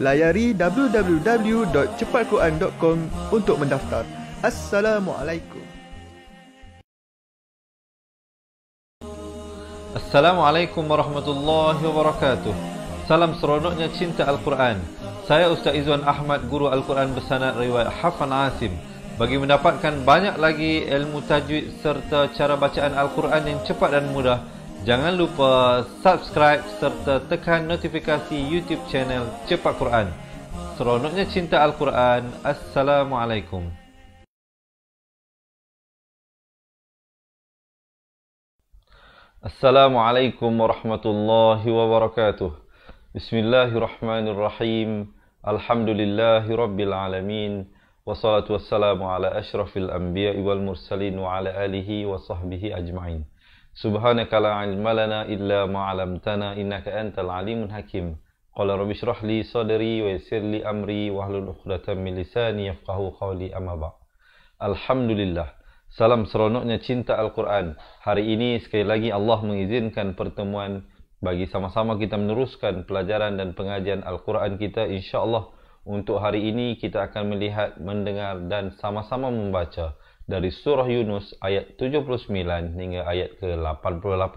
layari www.cepatquran.com untuk mendaftar. Assalamualaikum. Assalamualaikum warahmatullahi wabarakatuh. Salam seronoknya cinta Al-Quran. Saya Ustaz Izwan Ahmad, guru Al-Quran bersanad riwayat Hafan Asim. Bagi mendapatkan banyak lagi ilmu tajwid serta cara bacaan Al-Quran yang cepat dan mudah, Jangan lupa subscribe serta tekan notifikasi YouTube channel Cepat Quran. Seronoknya cinta Al-Quran. Assalamualaikum. Assalamualaikum warahmatullahi wabarakatuh. Bismillahirrahmanirrahim. Alhamdulillahirabbil alamin. Wassalatu wassalamu ala asyrafil anbiya'i wal mursalin wa ala alihi wa sahbihi ajma'in. سبحانك لا علم illa ma'alamtana ما علمتنا إنك أنت العليم الحكيم قال رب اشرح لي wa ويسر لي أمري واحلل عقدة من لساني يفقه قولي أما بعد Salam seronoknya cinta Al-Quran Hari ini sekali lagi Allah mengizinkan pertemuan Bagi sama-sama kita meneruskan pelajaran dan pengajian Al-Quran kita InsyaAllah untuk hari ini kita akan melihat, mendengar dan sama-sama membaca dari surah Yunus ayat 79 hingga ayat ke-88.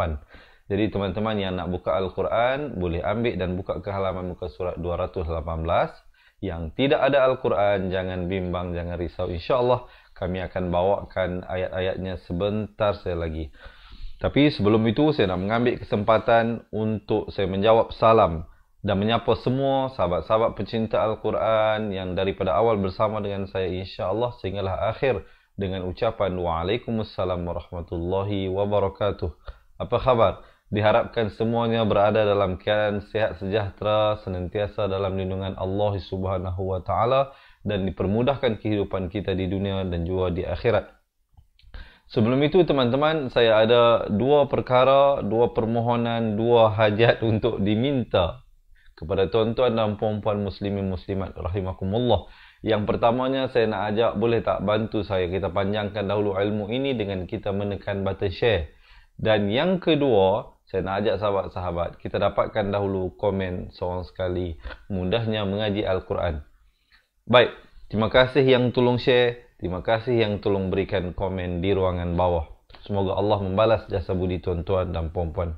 Jadi teman-teman yang nak buka Al-Quran boleh ambil dan buka ke halaman muka surat 218. Yang tidak ada Al-Quran jangan bimbang, jangan risau. InsyaAllah kami akan bawakan ayat-ayatnya sebentar saya lagi. Tapi sebelum itu saya nak mengambil kesempatan untuk saya menjawab salam dan menyapa semua sahabat-sahabat pecinta Al-Quran yang daripada awal bersama dengan saya insya-Allah sehinggalah akhir dengan ucapan Waalaikumsalam warahmatullahi wabarakatuh. Apa khabar? Diharapkan semuanya berada dalam keadaan sehat sejahtera, senantiasa dalam lindungan Allah Subhanahu wa taala dan dipermudahkan kehidupan kita di dunia dan juga di akhirat. Sebelum itu teman-teman, saya ada dua perkara, dua permohonan, dua hajat untuk diminta kepada tuan-tuan dan puan-puan muslimin muslimat rahimakumullah. Yang pertamanya saya nak ajak boleh tak bantu saya kita panjangkan dahulu ilmu ini dengan kita menekan button share. Dan yang kedua, saya nak ajak sahabat-sahabat kita dapatkan dahulu komen seorang sekali mudahnya mengaji Al-Quran. Baik, terima kasih yang tolong share, terima kasih yang tolong berikan komen di ruangan bawah. Semoga Allah membalas jasa budi tuan-tuan dan puan-puan.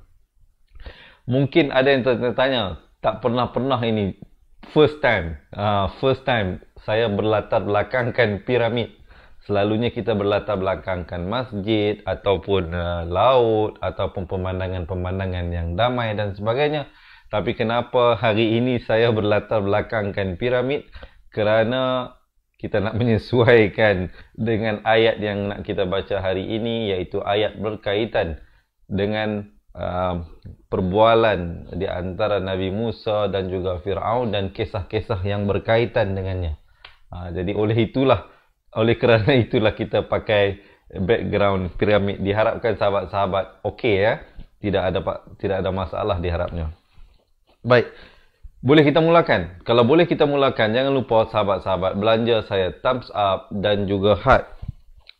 Mungkin ada yang tertanya, tak pernah-pernah ini first time. Uh, first time saya berlatar belakangkan piramid. Selalunya kita berlatar belakangkan masjid ataupun uh, laut ataupun pemandangan-pemandangan yang damai dan sebagainya. Tapi kenapa hari ini saya berlatar belakangkan piramid? Kerana kita nak menyesuaikan dengan ayat yang nak kita baca hari ini iaitu ayat berkaitan dengan uh, perbualan di antara Nabi Musa dan juga Firaun dan kisah-kisah yang berkaitan dengannya. Ha, jadi oleh itulah, oleh kerana itulah kita pakai background piramid. Diharapkan sahabat-sahabat okey ya. Tidak ada tidak ada masalah diharapnya. Baik. Boleh kita mulakan? Kalau boleh kita mulakan, jangan lupa sahabat-sahabat belanja saya thumbs up dan juga heart.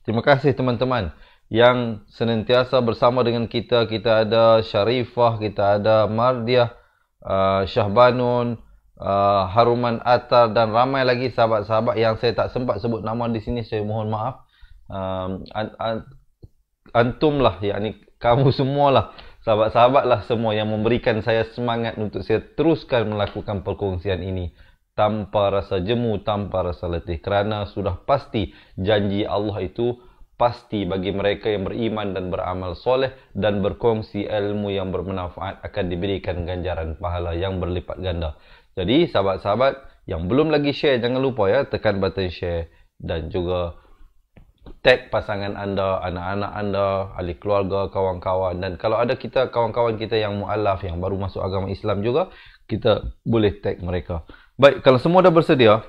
Terima kasih teman-teman yang senantiasa bersama dengan kita. Kita ada Sharifah, kita ada Mardiah, uh, Syahbanun, Syahbanun, uh, Haruman Atar dan ramai lagi sahabat-sahabat yang saya tak sempat sebut nama di sini saya mohon maaf um, an, an, antum lah yakni kamu semualah sahabat-sahabat lah semua yang memberikan saya semangat untuk saya teruskan melakukan perkongsian ini tanpa rasa jemu tanpa rasa letih kerana sudah pasti janji Allah itu pasti bagi mereka yang beriman dan beramal soleh dan berkongsi ilmu yang bermanfaat akan diberikan ganjaran pahala yang berlipat ganda. Jadi sahabat-sahabat yang belum lagi share jangan lupa ya tekan button share dan juga tag pasangan anda, anak-anak anda, ahli keluarga, kawan-kawan dan kalau ada kita kawan-kawan kita yang mualaf yang baru masuk agama Islam juga kita boleh tag mereka. Baik, kalau semua dah bersedia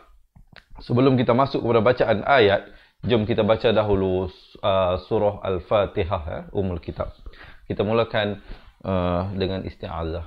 sebelum kita masuk kepada bacaan ayat Jom kita baca dahulu uh, surah Al-Fatihah, eh, umul kitab. Kita mulakan uh, dengan isti'adzah.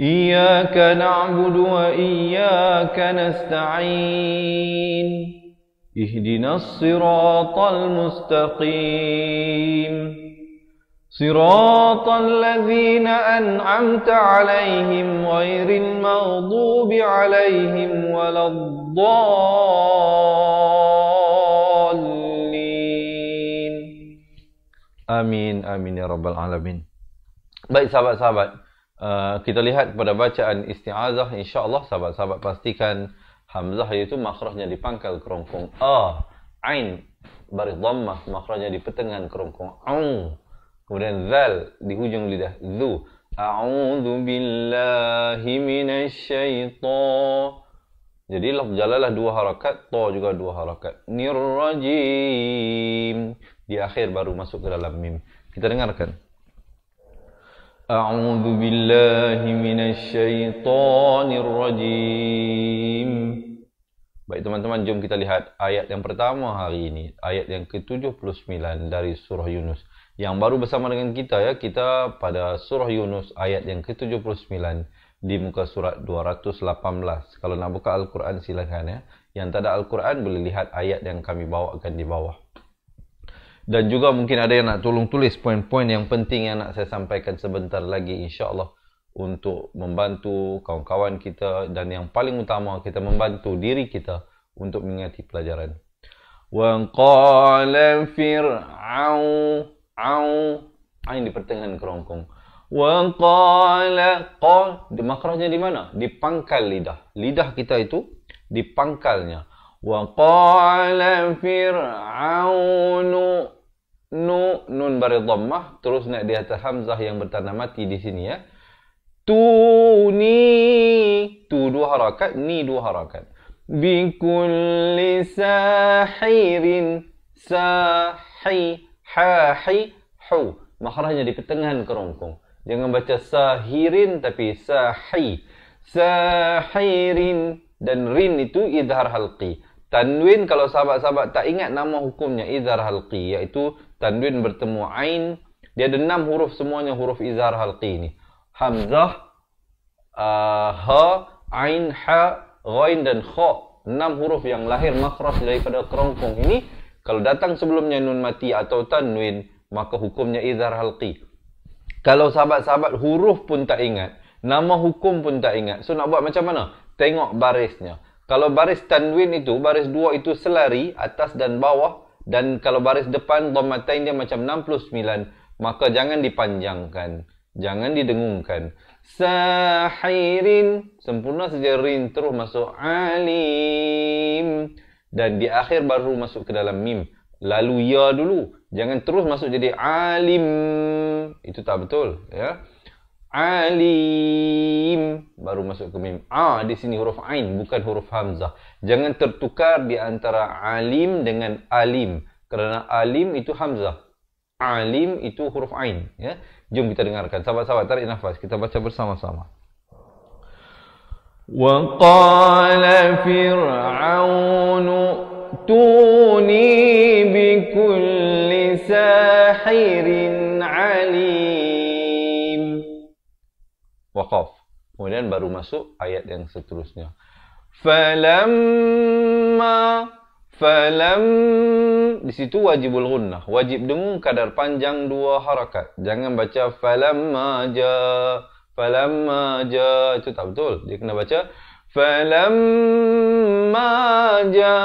إياك نعبد وإياك نستعين اهدنا الصراط المستقيم صراط الذين أنعمت عليهم غير المغضوب عليهم ولا الضالين آمين آمين يا رب العالمين Baik sahabat-sahabat, Uh, kita lihat pada bacaan isti'azah Allah, sahabat-sahabat pastikan hamzah itu makhrajnya di pangkal kerongkong a ain baris dhammah makhrajnya di pertengahan kerongkong ung kemudian zal di hujung lidah zu a'udzu billahi minasyaiton jadi lafaz jalalah dua harakat ta juga dua harakat nirrajim di akhir baru masuk ke dalam mim kita dengarkan أعوذ بالله من الشيطان الرجيم Baik teman-teman, jom kita lihat ayat yang pertama hari ini. Ayat yang ke-79 dari surah Yunus. Yang baru bersama dengan kita ya, kita pada surah Yunus ayat yang ke-79 di muka surat 218. Kalau nak buka Al-Quran silakan ya. Yang tak ada Al-Quran boleh lihat ayat yang kami bawakan di bawah dan juga mungkin ada yang nak tolong tulis poin-poin yang penting yang nak saya sampaikan sebentar lagi insya-Allah untuk membantu kawan-kawan kita dan yang paling utama kita membantu diri kita untuk mengingati pelajaran. Wa qala fir'au au ain ah, di pertengahan kerongkong. Wa qala qal di makrajnya di mana? Di pangkal lidah. Lidah kita itu di pangkalnya. Wa qala fir'aunu nu nun bari dhammah terus naik di atas hamzah yang bertanda mati di sini ya tu ni tu dua harakat ni dua harakat bi kulli sahirin sahi ha hi hu makhrajnya di pertengahan kerongkong jangan baca sahirin tapi sahi sahirin dan rin itu idhar halqi tanwin kalau sahabat-sahabat tak ingat nama hukumnya idhar halqi iaitu tanwin bertemu ain dia ada enam huruf semuanya huruf izhar halqi ni hamzah uh, ha ain ha ghain dan kha enam huruf yang lahir makhraj daripada kerongkong ini kalau datang sebelumnya nun mati atau tanwin maka hukumnya izhar halqi kalau sahabat-sahabat huruf pun tak ingat nama hukum pun tak ingat so nak buat macam mana tengok barisnya kalau baris tanwin itu baris dua itu selari atas dan bawah dan kalau baris depan dhammatain dia macam 69 maka jangan dipanjangkan jangan didengungkan sahirin sempurna saja rin terus masuk alim dan di akhir baru masuk ke dalam mim lalu ya dulu jangan terus masuk jadi alim itu tak betul ya alim baru masuk ke mim a ah, di sini huruf ain bukan huruf hamzah jangan tertukar di antara alim dengan alim kerana alim itu hamzah alim itu huruf ain ya jom kita dengarkan sahabat-sahabat tarik nafas kita baca bersama-sama wa qala fir'aunu tuni bi kulli sahirin waqaf. Kemudian baru masuk ayat yang seterusnya. Falamma falam di situ wajibul gunnah. Wajib dengung kadar panjang dua harakat. Jangan baca falamma ja falamma ja itu tak betul. Dia kena baca falamma ja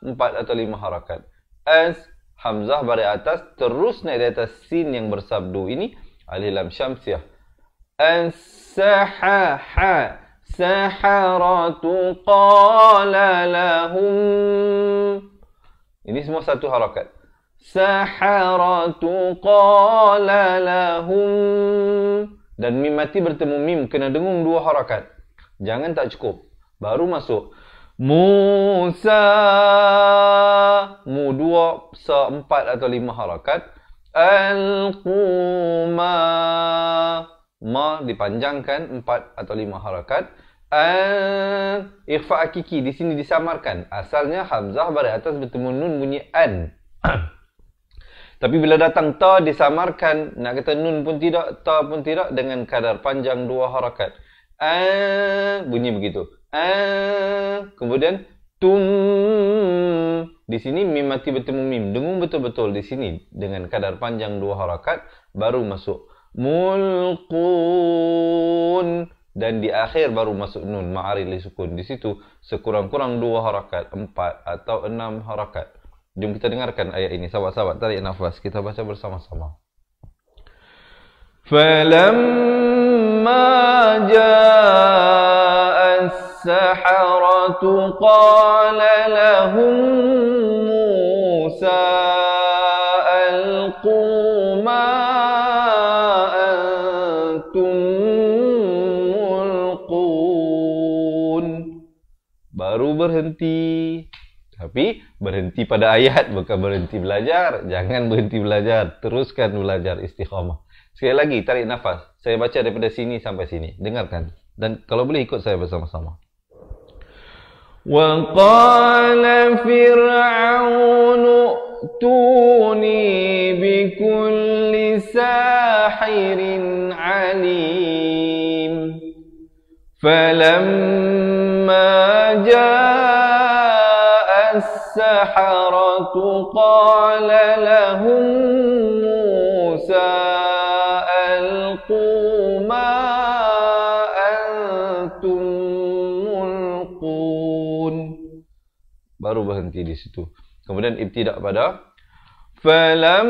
empat atau lima harakat. As Hamzah bari atas terus naik di atas sin yang bersabdu ini alif syamsiah. السحاح سحرة قال لهم ini semua satu harakat Saharatu قال لهم dan mim mati bertemu mim kena dengung dua harakat jangan tak cukup baru masuk Musa mu dua seempat atau lima harakat al-quma ma dipanjangkan empat atau 5 harakat an ikhfa akiki di sini disamarkan asalnya hamzah baris atas bertemu nun bunyi an tapi bila datang ta disamarkan nak kata nun pun tidak ta pun tidak dengan kadar panjang 2 harakat an bunyi begitu an kemudian tum di sini mim mati bertemu mim dengung betul-betul di sini dengan kadar panjang 2 harakat baru masuk mulqun dan di akhir baru masuk nun maari li sukun di situ sekurang-kurang dua harakat empat atau enam harakat jom kita dengarkan ayat ini sahabat-sahabat tarik nafas kita baca bersama-sama falamma ja'a as-saharatu qala lahum musa berhenti. Tapi berhenti pada ayat bukan berhenti belajar. Jangan berhenti belajar. Teruskan belajar istiqamah. Sekali lagi tarik nafas. Saya baca daripada sini sampai sini. Dengarkan. Dan kalau boleh ikut saya bersama-sama. Fir'aun فرعون ائتوني بكل ساحر عليم فلما جاء السحرة قال لهم موسى ألقوا ما أنتم ملقون baru berhenti di situ kemudian ibtidak pada فلما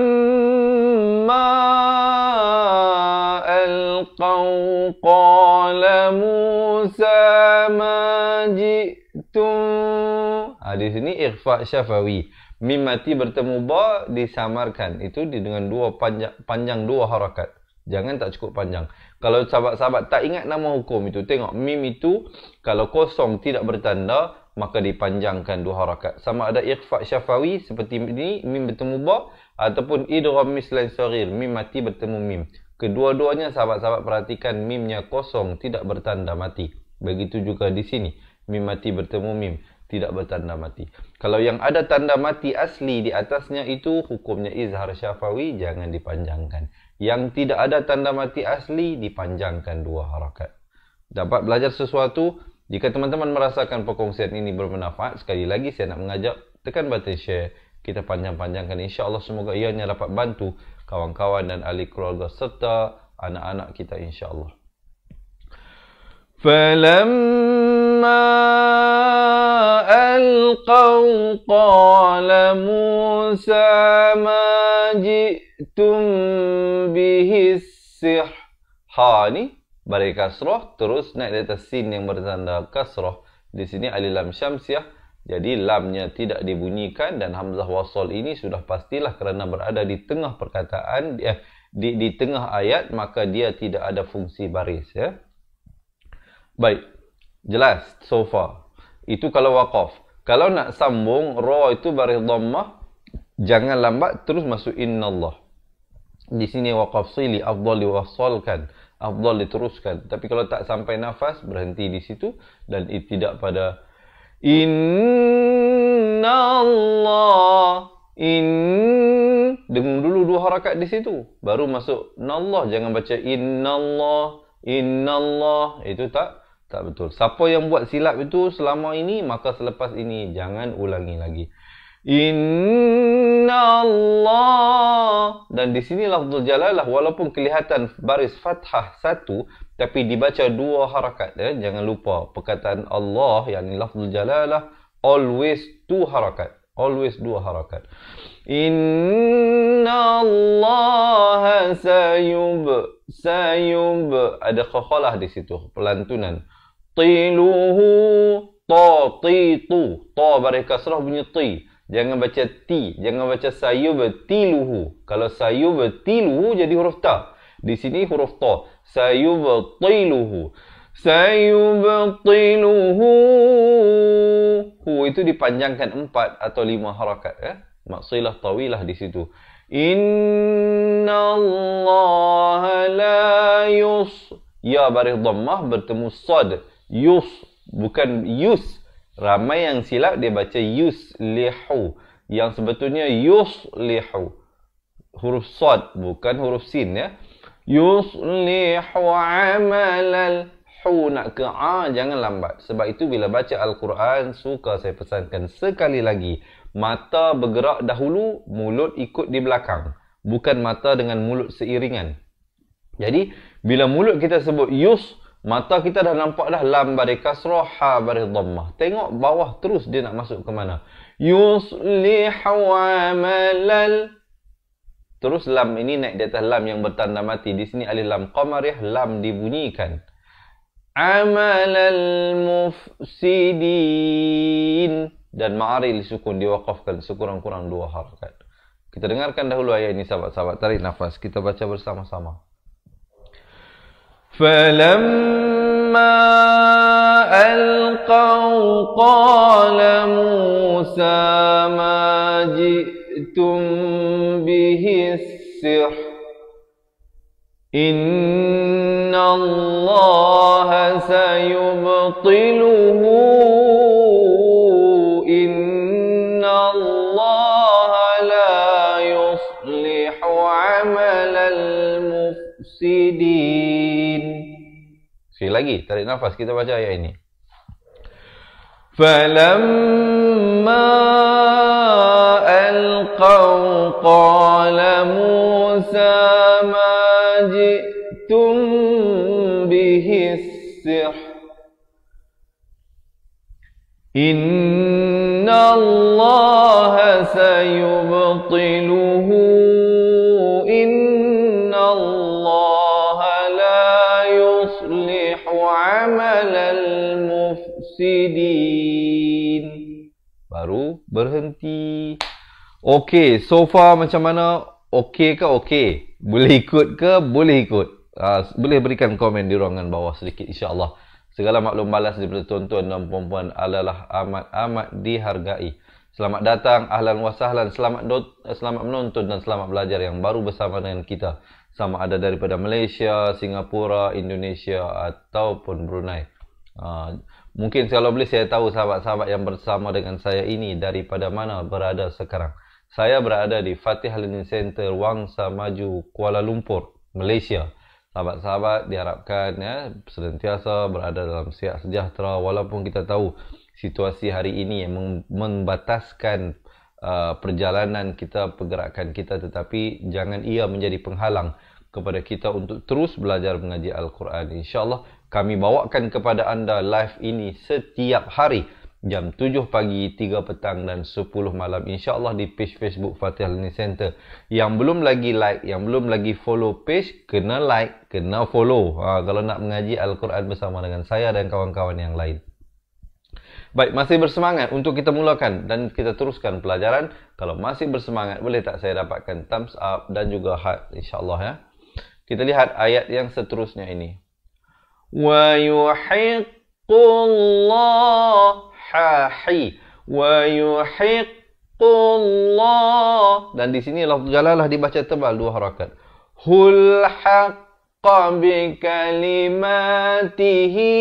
ألقوا قال موسى ma jitum. Ha, ah, di sini ikhfa syafawi. mim mati bertemu ba disamarkan. Itu dengan dua panjang, panjang dua harakat. Jangan tak cukup panjang. Kalau sahabat-sahabat tak ingat nama hukum itu. Tengok mim itu kalau kosong tidak bertanda maka dipanjangkan dua harakat. Sama ada ikhfa syafawi seperti ini mim bertemu ba ataupun idgham mislan sarir mim mati bertemu mim. Kedua-duanya sahabat-sahabat perhatikan mimnya kosong tidak bertanda mati. Begitu juga di sini. Mim mati bertemu mim. Tidak bertanda mati. Kalau yang ada tanda mati asli di atasnya itu, hukumnya izhar syafawi, jangan dipanjangkan. Yang tidak ada tanda mati asli, dipanjangkan dua harakat. Dapat belajar sesuatu? Jika teman-teman merasakan perkongsian ini bermanfaat, sekali lagi saya nak mengajak, tekan button share. Kita panjang-panjangkan. InsyaAllah semoga ianya dapat bantu kawan-kawan dan ahli keluarga serta anak-anak kita insyaAllah. فلما القوا قال موسى ما جئتم به السحر هاني بري كسره terus naik di sin yang bertanda kasrah di sini alilam syamsiah Jadi lamnya tidak dibunyikan dan hamzah wasol ini sudah pastilah kerana berada di tengah perkataan eh, di, di tengah ayat maka dia tidak ada fungsi baris ya. Baik. Jelas so far. Itu kalau waqaf. Kalau nak sambung ra itu baris dhammah jangan lambat terus masuk innallah. Di sini waqaf sili afdal diwasalkan, afdal diteruskan. Tapi kalau tak sampai nafas berhenti di situ dan tidak pada innallah. In dengung dulu dua harakat di situ baru masuk nallah jangan baca innallah innallah itu tak tak betul. Siapa yang buat silap itu selama ini, maka selepas ini jangan ulangi lagi. Inna Allah. Dan di sini lafzul jalalah walaupun kelihatan baris fathah satu, tapi dibaca dua harakat. Eh? Jangan lupa perkataan Allah, yang ini lafzul jalalah, always two harakat. Always dua harakat. Inna Allah sayub sayub ada kholah di situ pelantunan tiluhu ta ti tu ta baris kasrah bunyi ti jangan baca ti jangan baca sayu tiluhu kalau sayu tiluhu jadi huruf ta di sini huruf ta sayu tiluhu sayu tiluhu hu itu dipanjangkan empat atau lima harakat ya eh? maksilah tawilah di situ Inna Allah la yus Ya baris dhammah bertemu sad yus bukan yus ramai yang silap dia baca yus lehu yang sebetulnya yus lehu huruf Sod bukan huruf sin ya yus lihu amalal hu nak ke a ah, jangan lambat sebab itu bila baca al-Quran suka saya pesankan sekali lagi mata bergerak dahulu mulut ikut di belakang bukan mata dengan mulut seiringan jadi bila mulut kita sebut yus Mata kita dah nampak dah lam bari kasrah ha bari dhammah. Tengok bawah terus dia nak masuk ke mana. Yuslihu amalal. Terus lam ini naik di atas lam yang bertanda mati. Di sini alif lam qamariyah lam dibunyikan. Amalal mufsidin dan maaril sukun diwaqafkan sekurang-kurang dua harakat. Kita dengarkan dahulu ayat ini sahabat-sahabat. Tarik nafas. Kita baca bersama-sama. فلما ألقوا قال موسى ما جئتم به السحر إن الله سيبطله Sekali lagi, tarik nafas, kita baca ayat ini. فَلَمَّا أَلْقَوْا قَالَ مُوسَى مَا جِئْتُمْ بِهِ السِّحْرُ إِنَّ اللَّهَ سَيُبْطِلُ mufsidin. Baru berhenti. Okey, so far macam mana? Okey ke okey? Boleh ikut ke? Boleh ikut. Uh, boleh berikan komen di ruangan bawah sedikit insya-Allah. Segala maklum balas daripada tuan-tuan dan puan-puan adalah amat-amat dihargai. Selamat datang, ahlan wasahlan, selamat eh, selamat menonton dan selamat belajar yang baru bersama dengan kita. Sama ada daripada Malaysia, Singapura, Indonesia ataupun Brunei. Uh, Mungkin kalau boleh saya tahu sahabat-sahabat yang bersama dengan saya ini daripada mana berada sekarang. Saya berada di Fatih Learning Center Wangsa Maju Kuala Lumpur, Malaysia. Sahabat-sahabat diharapkan ya, sentiasa berada dalam sihat sejahtera walaupun kita tahu situasi hari ini yang membataskan uh, perjalanan kita, pergerakan kita tetapi jangan ia menjadi penghalang kepada kita untuk terus belajar mengaji Al-Quran. InsyaAllah kami bawakan kepada anda live ini setiap hari jam 7 pagi, 3 petang dan 10 malam insya-Allah di page Facebook Fatih Alni Center. Yang belum lagi like, yang belum lagi follow page, kena like, kena follow. Ha, kalau nak mengaji Al-Quran bersama dengan saya dan kawan-kawan yang lain. Baik, masih bersemangat untuk kita mulakan dan kita teruskan pelajaran. Kalau masih bersemangat, boleh tak saya dapatkan thumbs up dan juga heart insya-Allah ya. Kita lihat ayat yang seterusnya ini. ويحق الله حي ويحق الله dan di sini lafaz jalalah lah dibaca tebal dua harakat hul haqq bi kalimatihi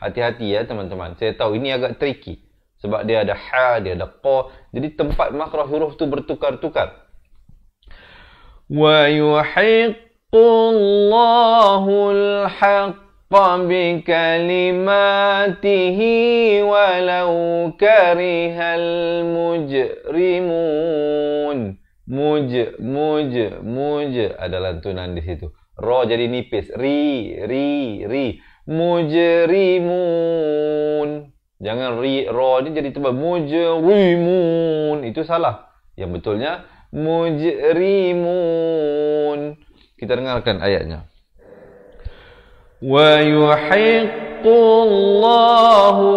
hati-hati ya teman-teman saya tahu ini agak tricky sebab dia ada ha dia ada qa jadi tempat makrah huruf tu bertukar-tukar wa yuhiq الحق الله الحق بكلماته ولو كره المجرمون muj muj مج ada lantunan di situ ro jadi nipis ri ri ri mujrimun jangan ri ro ni jadi tebal mujrimun itu salah yang betulnya mujrimun kita dengarkan ayatnya. Wa yuhiqqullahu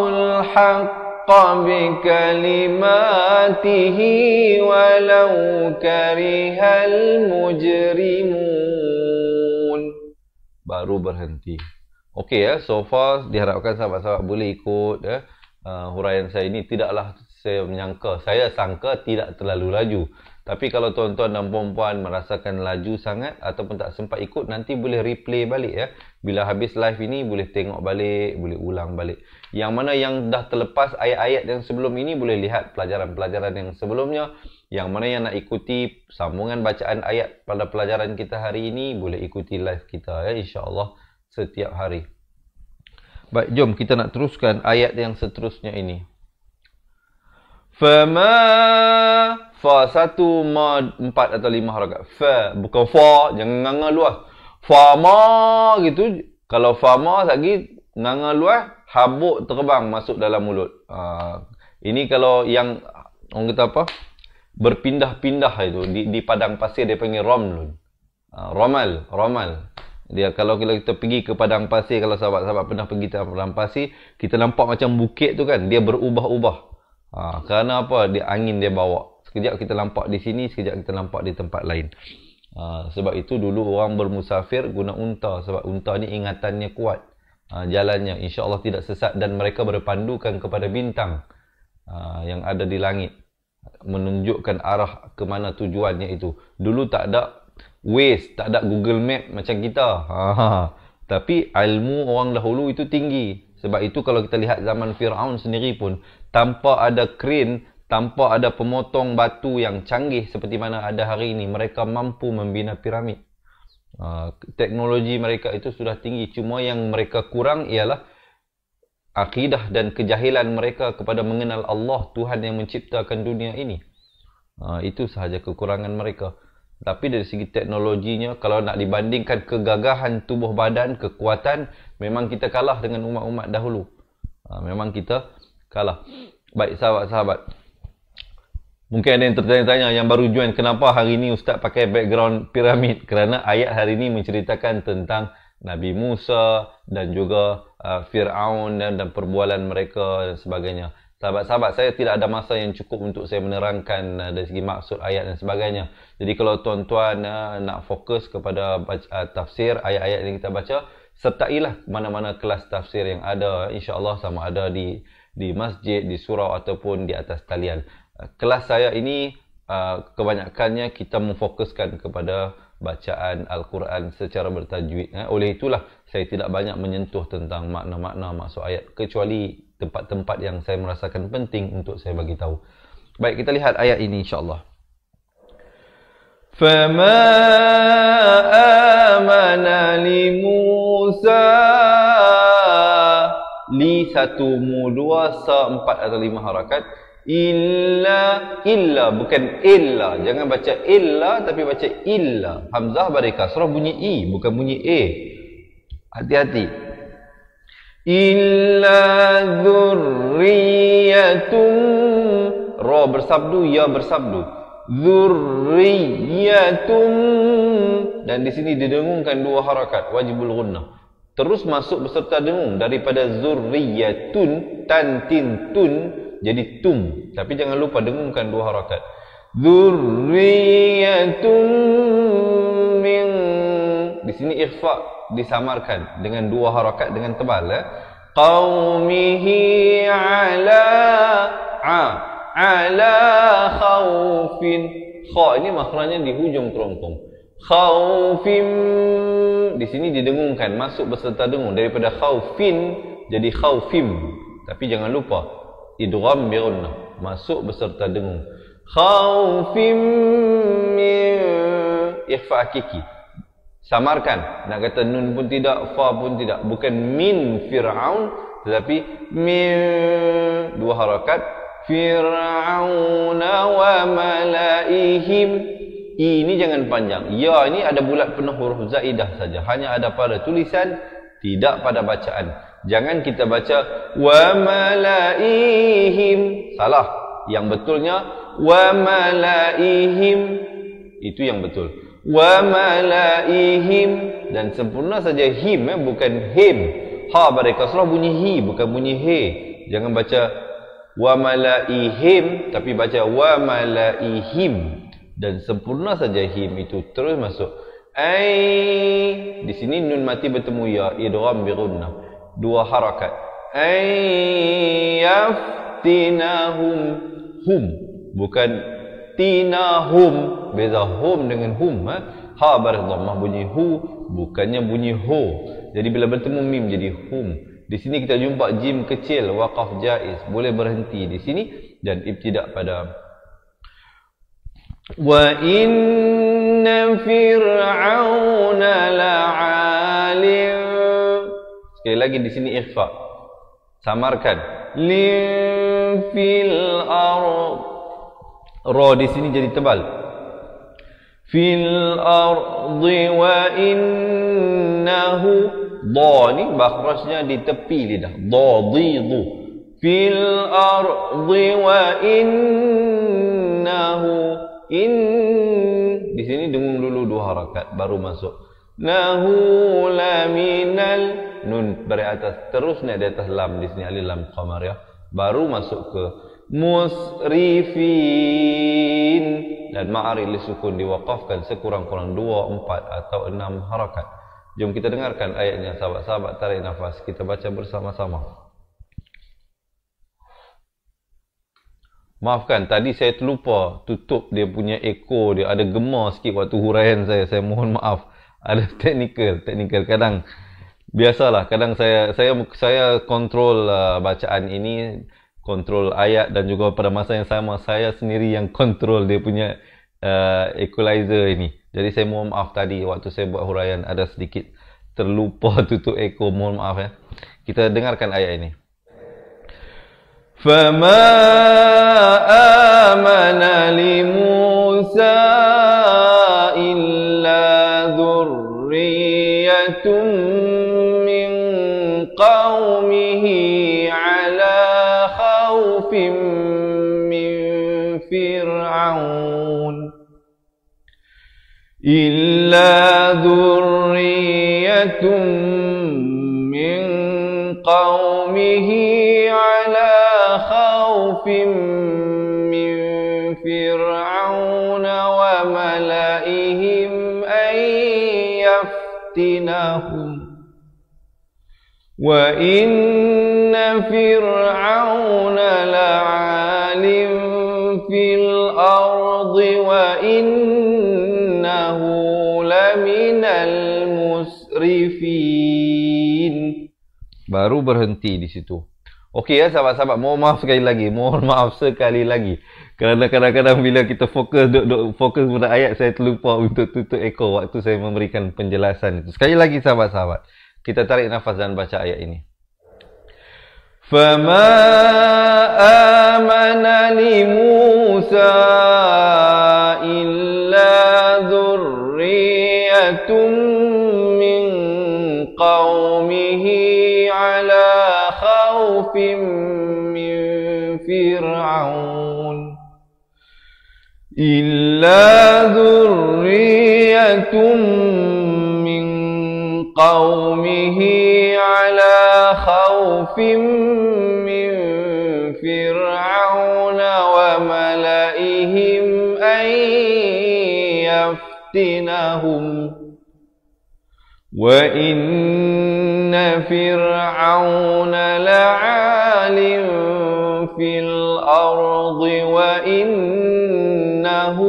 al-haqqa bi kalimatihi walau karihal mujrimun. Baru berhenti. Okey ya, so far diharapkan sahabat-sahabat boleh ikut ya. Uh, huraian saya ini tidaklah saya menyangka, saya sangka tidak terlalu laju. Tapi kalau tuan-tuan dan puan-puan merasakan laju sangat ataupun tak sempat ikut, nanti boleh replay balik ya. Bila habis live ini, boleh tengok balik, boleh ulang balik. Yang mana yang dah terlepas ayat-ayat yang sebelum ini, boleh lihat pelajaran-pelajaran yang sebelumnya. Yang mana yang nak ikuti sambungan bacaan ayat pada pelajaran kita hari ini, boleh ikuti live kita ya, Insya Allah setiap hari. Baik, jom kita nak teruskan ayat yang seterusnya ini. Fama fa satu ma empat atau lima harakat fa bukan fa jangan nganga luas fa ma gitu kalau fa ma lagi nganga luas habuk terbang masuk dalam mulut ha, ini kalau yang orang kata apa berpindah-pindah itu di, di padang pasir dia panggil romlun ha, romal romal dia kalau kita, kita pergi ke padang pasir kalau sahabat-sahabat pernah pergi ke padang pasir kita nampak macam bukit tu kan dia berubah-ubah ha, kerana apa dia angin dia bawa Sekejap kita lampak di sini, sekejap kita lampak di tempat lain. Uh, sebab itu dulu orang bermusafir guna unta. Sebab unta ni ingatannya kuat. Uh, jalannya insya Allah tidak sesat dan mereka berpandukan kepada bintang uh, yang ada di langit. Menunjukkan arah ke mana tujuannya itu. Dulu tak ada Waze, tak ada Google Map macam kita. ha Tapi ilmu orang dahulu itu tinggi. Sebab itu kalau kita lihat zaman Fir'aun sendiri pun, tanpa ada crane, tanpa ada pemotong batu yang canggih seperti mana ada hari ini mereka mampu membina piramid ah, teknologi mereka itu sudah tinggi cuma yang mereka kurang ialah akidah dan kejahilan mereka kepada mengenal Allah Tuhan yang menciptakan dunia ini ah, itu sahaja kekurangan mereka tapi dari segi teknologinya kalau nak dibandingkan kegagahan tubuh badan kekuatan memang kita kalah dengan umat-umat dahulu ah, memang kita kalah baik sahabat-sahabat Mungkin ada yang tertanya-tanya yang baru join kenapa hari ini ustaz pakai background piramid? Kerana ayat hari ini menceritakan tentang Nabi Musa dan juga uh, Firaun dan, dan perbualan mereka dan sebagainya. Sahabat-sahabat, saya tidak ada masa yang cukup untuk saya menerangkan uh, dari segi maksud ayat dan sebagainya. Jadi kalau tuan-tuan uh, nak fokus kepada baca, uh, tafsir ayat-ayat yang kita baca, sertailah mana-mana kelas tafsir yang ada insyaallah sama ada di di masjid, di surau ataupun di atas talian. Eh, kelas saya ini eh, kebanyakannya kita memfokuskan kepada bacaan Al-Quran secara bertajwid. Eh, oleh itulah saya tidak banyak menyentuh tentang makna-makna maksud ayat kecuali tempat-tempat yang saya merasakan penting untuk saya bagi tahu. Baik, kita lihat ayat ini insya-Allah. Fama amana li Musa li satu mu dua sa empat atau lima harakat illa illa bukan illa jangan baca illa tapi baca illa hamzah barikah surah bunyi i bukan bunyi e hati-hati illa zurriyatum ra bersabdu ya bersabdu zurriyatum dan di sini didengungkan dua harakat wajibul gunnah terus masuk beserta dengung daripada zurriyatun tantintun tun jadi tum tapi jangan lupa dengungkan dua harakat zurriyatun min di sini ikhfa disamarkan dengan dua harakat dengan tebal eh? qaumihi ala a ala khaufin kha ini makhrajnya di hujung kerongkong khaufim di sini didengungkan masuk berserta dengung daripada khaufin jadi khaufim tapi jangan lupa idgham bi gunnah masuk beserta dengung khaufim min ikhfa hakiki samarkan nak kata nun pun tidak fa pun tidak bukan min fir'aun tetapi min dua harakat Fir'auna wa malaihim ini jangan panjang ya ini ada bulat penuh huruf zaidah saja hanya ada pada tulisan tidak pada bacaan Jangan kita baca wa malaihim. Salah. Yang betulnya wa malaihim. Itu yang betul. Wa malaihim dan sempurna saja him eh bukan him. Ha mereka salah bunyi hi bukan bunyi he. Jangan baca wa malaihim tapi baca wa malaihim dan sempurna saja him itu terus masuk ai di sini nun mati bertemu ya idgham bi gunnah dua harakat ayyaftinahum hum bukan tinahum beza hum dengan hum eh? ha, ha barzamah bunyi hu bukannya bunyi ho jadi bila bertemu mim jadi hum di sini kita jumpa jim kecil waqaf jaiz boleh berhenti di sini dan ibtidak pada wa inna fir'auna la'alim Sekali lagi di sini ikhfa. Samarkan. Lim fil ard. Ra di sini jadi tebal. Fil ardi wa innahu da ni makhrajnya di tepi lidah. Da dhidhu. Fil ardi wa innahu in di sini dengung dulu dua harakat baru masuk. Nahu laminal nun dari atas terus naik di atas lam di sini alif lam qamar ya baru masuk ke musrifin dan ma'ari li sukun diwaqafkan sekurang-kurang dua empat atau enam harakat jom kita dengarkan ayatnya sahabat-sahabat tarik nafas kita baca bersama-sama Maafkan, tadi saya terlupa tutup dia punya echo dia. Ada gemar sikit waktu huraian saya. Saya mohon maaf. Ada technical, technical. Kadang biasalah kadang saya saya saya kontrol uh, bacaan ini kontrol ayat dan juga pada masa yang sama saya sendiri yang kontrol dia punya uh, equalizer ini jadi saya mohon maaf tadi waktu saya buat huraian ada sedikit terlupa tutup echo mohon maaf ya kita dengarkan ayat ini فما آمن Musa illa ذرية قومه على خوف من فرعون إلا ذرية من قومه على خوف من فرعون وملئهم أن يفتنه وإن فرعون لعال في الأرض وإنه لمن المسرفين baru berhenti di situ. Okey ya sahabat-sahabat, mohon maaf sekali lagi. Mohon maaf sekali lagi. Kerana kadang-kadang bila kita fokus duk, duk, fokus pada ayat, saya terlupa untuk tutup ekor waktu saya memberikan penjelasan itu. Sekali lagi sahabat-sahabat. Kita tarik nafas dan baca ayat ini. فَمَا آمَنَ لِمُوسَى إِلَّا ذُرِّيَّةٌ مِّن قَوْمِهِ عَلَى خَوْفٍ مِّن فِرْعَوْنَ إِلَّا ذُرِّيَّةٌ قومه على خوف من فرعون وملئهم أن يفتنهم وإن فرعون لعال في الأرض وإنه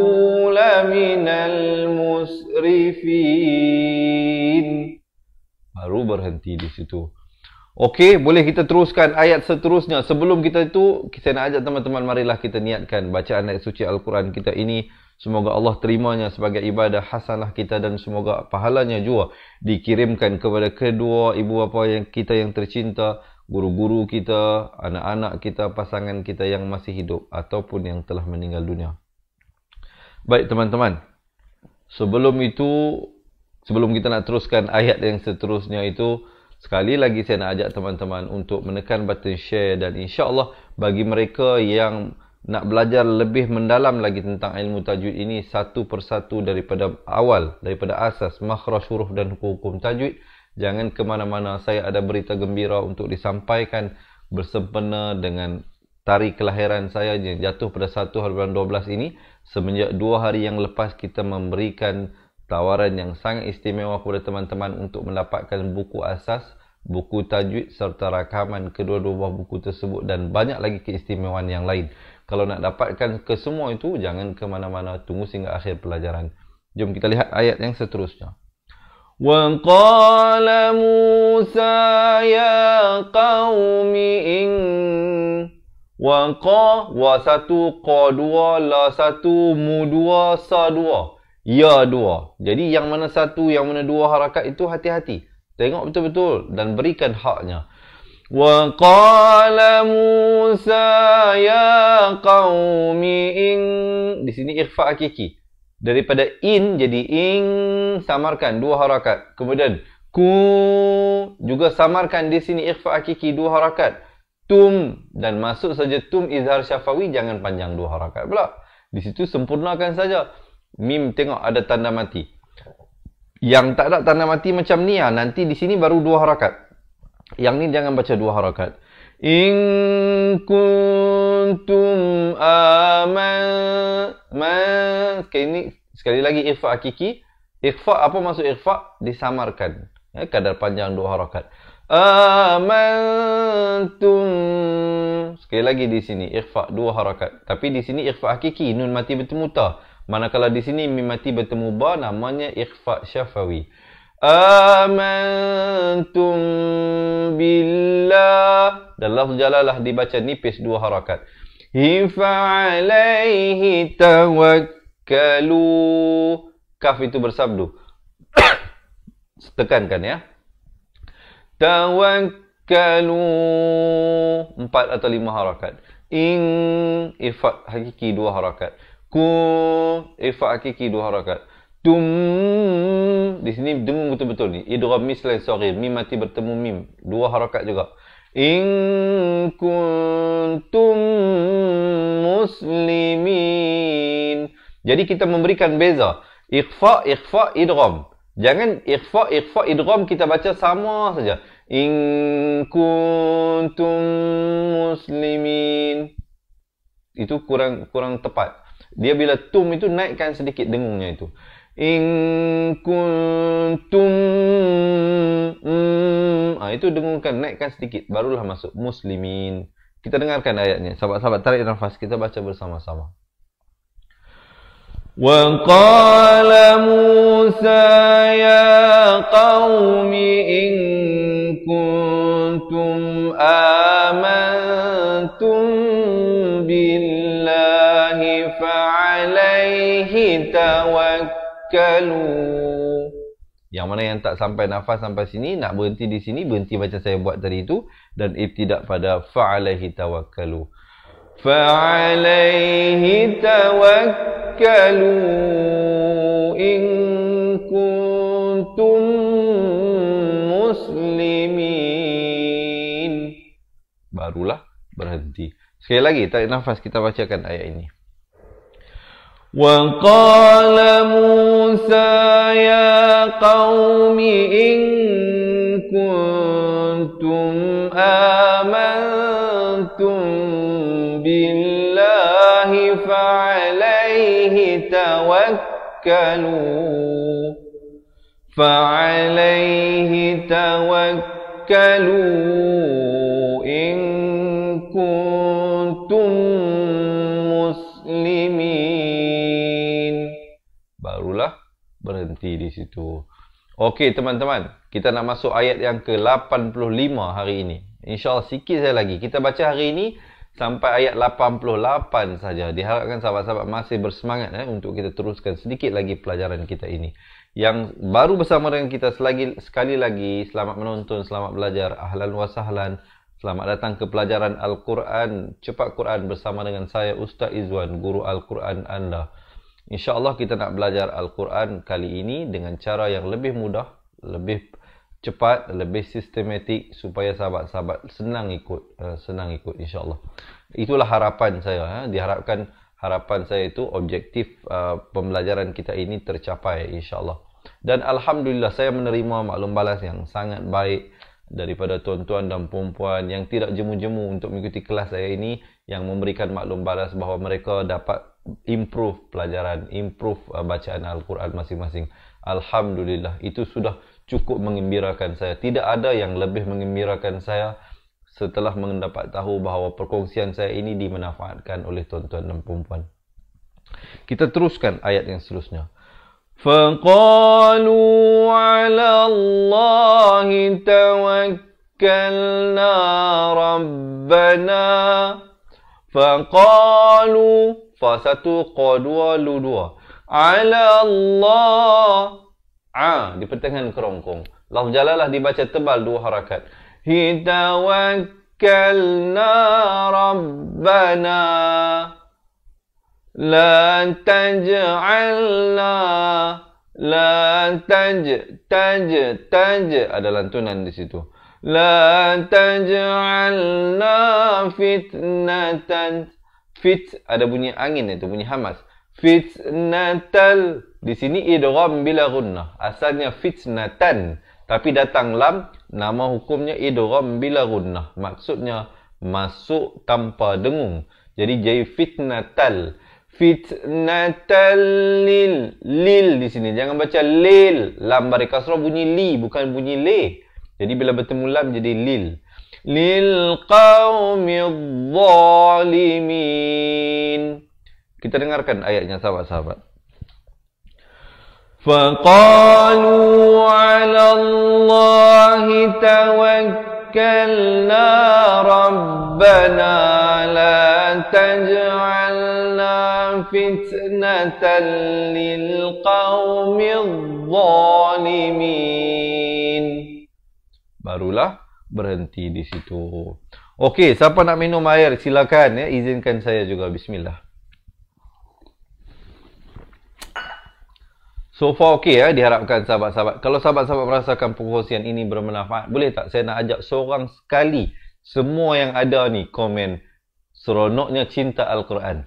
لمن المسرفين berhenti di situ. Okey, boleh kita teruskan ayat seterusnya. Sebelum kita itu, kita nak ajak teman-teman marilah kita niatkan bacaan ayat suci Al-Quran kita ini. Semoga Allah terimanya sebagai ibadah hasanah kita dan semoga pahalanya juga dikirimkan kepada kedua ibu bapa yang kita yang tercinta, guru-guru kita, anak-anak kita, pasangan kita yang masih hidup ataupun yang telah meninggal dunia. Baik teman-teman, sebelum itu sebelum kita nak teruskan ayat yang seterusnya itu sekali lagi saya nak ajak teman-teman untuk menekan button share dan insya-Allah bagi mereka yang nak belajar lebih mendalam lagi tentang ilmu tajwid ini satu persatu daripada awal daripada asas makhraj huruf dan hukum tajwid jangan ke mana-mana saya ada berita gembira untuk disampaikan bersempena dengan tarikh kelahiran saya yang jatuh pada 1 Haruan 12 ini semenjak 2 hari yang lepas kita memberikan tawaran yang sangat istimewa kepada teman-teman untuk mendapatkan buku asas, buku tajwid serta rakaman kedua-dua buah buku tersebut dan banyak lagi keistimewaan yang lain. Kalau nak dapatkan kesemua itu, jangan ke mana-mana, tunggu sehingga akhir pelajaran. Jom kita lihat ayat yang seterusnya. Musa ya وقال wa satu, قوم dua, la satu, mu dua, sa dua ya dua. Jadi yang mana satu, yang mana dua harakat itu hati-hati. Tengok betul-betul dan berikan haknya. Wa qala Musa ya qaumi in di sini ikhfa hakiki. Daripada in jadi ing samarkan dua harakat. Kemudian ku juga samarkan di sini ikhfa hakiki dua harakat. Tum dan masuk saja tum izhar syafawi jangan panjang dua harakat pula. Di situ sempurnakan saja. Mim tengok ada tanda mati. Yang tak ada tanda mati macam ni lah. Nanti di sini baru dua harakat. Yang ni jangan baca dua harakat. In kuntum aman man. Okay, ini sekali lagi ikhfa hakiki. Ikhfa apa maksud ikhfa? Disamarkan. Ya, kadar panjang dua harakat. tum Sekali lagi di sini ikhfa dua harakat. Tapi di sini ikhfa hakiki nun mati bertemu ta. Manakala di sini mim mati bertemu ba namanya ikhfa syafawi. Amantum billah. Dan lafz jalalah dibaca nipis dua harakat. Hifa alaihi tawakkalu. Kaf itu bersabdu. Tekankan ya. Tawakkalu. Empat atau lima harakat. In ifat hakiki dua harakat ku ifa hakiki dua harakat tum di sini dum betul-betul ni idgham mislan sorry mim mati bertemu mim dua harakat juga in kuntum muslimin jadi kita memberikan beza ikhfa ikhfa idgham jangan ikhfa ikhfa idgham kita baca sama saja in kuntum muslimin itu kurang kurang tepat dia bila tum itu naikkan sedikit dengungnya itu. In kuntum mm, Ah itu dengungkan naikkan sedikit barulah masuk muslimin. Kita dengarkan ayatnya. Sahabat-sahabat tarik nafas kita baca bersama-sama. وَقَالَ Musa ya قَوْمِ إِنَّ fa'akalu yang mana yang tak sampai nafas sampai sini nak berhenti di sini berhenti baca saya buat tadi itu dan ibtidak pada fa'alaihi tawakkalu fa'alaihi tawakkalu in kuntum muslimin barulah berhenti sekali lagi tarik nafas kita bacakan ayat ini وقال موسى يا قوم إن كنتم آمنتم بالله فعليه توكلوا فعليه توكلوا إن berhenti di situ. Okey teman-teman, kita nak masuk ayat yang ke-85 hari ini. InsyaAllah sikit saya lagi. Kita baca hari ini sampai ayat 88 saja. Diharapkan sahabat-sahabat masih bersemangat eh, untuk kita teruskan sedikit lagi pelajaran kita ini. Yang baru bersama dengan kita selagi, sekali lagi, selamat menonton, selamat belajar. Ahlan wa sahlan. Selamat datang ke pelajaran Al-Quran, Cepat Quran bersama dengan saya Ustaz Izwan, Guru Al-Quran anda. InsyaAllah kita nak belajar Al-Quran kali ini dengan cara yang lebih mudah, lebih cepat, lebih sistematik supaya sahabat-sahabat senang ikut, eh, senang ikut insyaAllah. Itulah harapan saya. Eh. Diharapkan harapan saya itu objektif eh, pembelajaran kita ini tercapai insyaAllah. Dan Alhamdulillah saya menerima maklum balas yang sangat baik daripada tuan-tuan dan puan-puan yang tidak jemu-jemu untuk mengikuti kelas saya ini yang memberikan maklum balas bahawa mereka dapat improve pelajaran, improve uh, bacaan Al-Quran masing-masing. Alhamdulillah, itu sudah cukup mengembirakan saya. Tidak ada yang lebih mengembirakan saya setelah mendapat tahu bahawa perkongsian saya ini dimanfaatkan oleh tuan-tuan dan perempuan. Kita teruskan ayat yang seterusnya. "Faqalu عَلَى اللَّهِ تَوَكَّلْنَا رَبَّنَا faqalu." fa satu qa dua lu dua ala Allah a ha, di pertengahan kerongkong lafz jalalah dibaca tebal dua harakat hitawakkalna rabbana la tanj'alna la tanj tanj tanj ada lantunan di situ la tanj'alna fitnatan fit ada bunyi angin itu bunyi hamas Fit Natal di sini idgham bila gunnah asalnya fitnatan tapi datang lam nama hukumnya idgham bila gunnah maksudnya masuk tanpa dengung jadi jadi Fit Natal lil lil di sini jangan baca lil lam mereka bunyi li bukan bunyi le jadi bila bertemu lam jadi lil للقوم الظالمين kita dengarkan ayatnya sahabat-sahabat فقالوا على الله توكلنا ربنا لا تجعلنا فتنة للقوم الظالمين Barulah berhenti di situ. Okey, siapa nak minum air silakan ya, izinkan saya juga bismillah. So far okey ya, diharapkan sahabat-sahabat. Kalau sahabat-sahabat merasakan perkongsian ini bermanfaat, boleh tak saya nak ajak seorang sekali semua yang ada ni komen seronoknya cinta Al-Quran.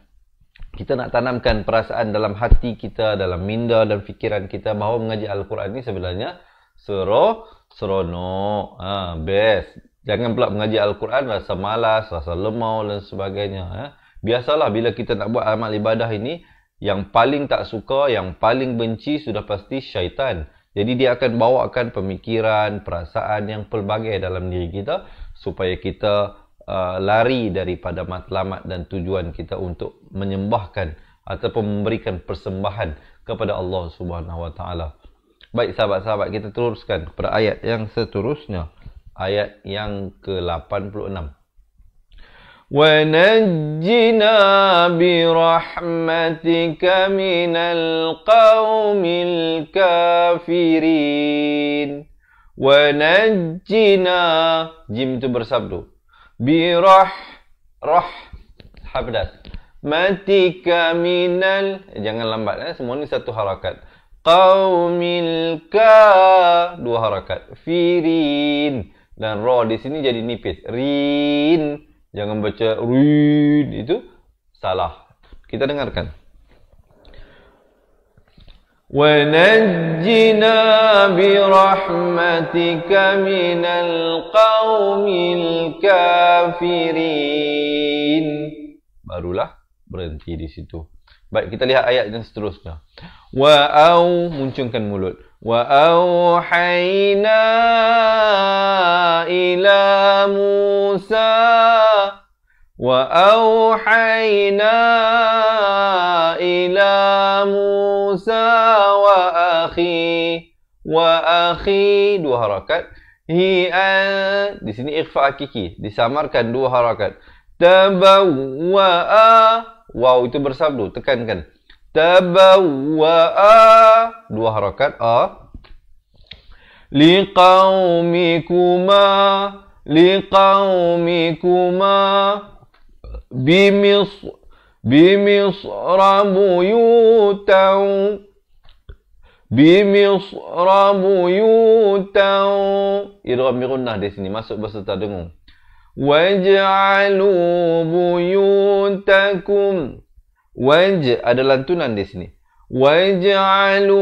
Kita nak tanamkan perasaan dalam hati kita, dalam minda dan fikiran kita bahawa mengaji Al-Quran ni sebenarnya seronok seronok, ha, best. Jangan pula mengaji Al-Quran rasa malas, rasa lemau dan sebagainya. Ha. Biasalah bila kita nak buat amal ibadah ini, yang paling tak suka, yang paling benci sudah pasti syaitan. Jadi dia akan bawakan pemikiran, perasaan yang pelbagai dalam diri kita supaya kita uh, lari daripada matlamat dan tujuan kita untuk menyembahkan ataupun memberikan persembahan kepada Allah Subhanahu Wa Taala. Baik sahabat-sahabat kita teruskan kepada ayat yang seterusnya ayat yang ke-86 Wa najjina bi rahmatika minal qaumil kafirin Wa najjina jim tu bersabdu bi rah rah habdat matika minal eh, jangan lambat eh semua ni satu harakat qaumilka dua harakat firin dan ro di sini jadi nipis rin jangan baca rin itu salah kita dengarkan wa najjina bi rahmatika minal qaumil kafirin barulah berhenti di situ Baik, kita lihat ayat yang seterusnya. Wa au muncungkan mulut. Wa au Wa'auhayna ila Musa. Wa au Wa'auhayna ila Musa wa akhi. Wa akhi, dua harakat. Hi'an, eh, di sini ikhfa kiki. Disamarkan dua harakat. Tabawwa'a. Wow itu bersabdu. Tekankan. Tabawwa'a. Dua harakat. A. Liqawmikuma. Liqawmikuma. Bimis. bimis Bimisra bimis Bimisra buyutan. Irami runnah di sini. Masuk berserta dengung. Waj'alu buyutakum Waj ada lantunan di sini Waj'alu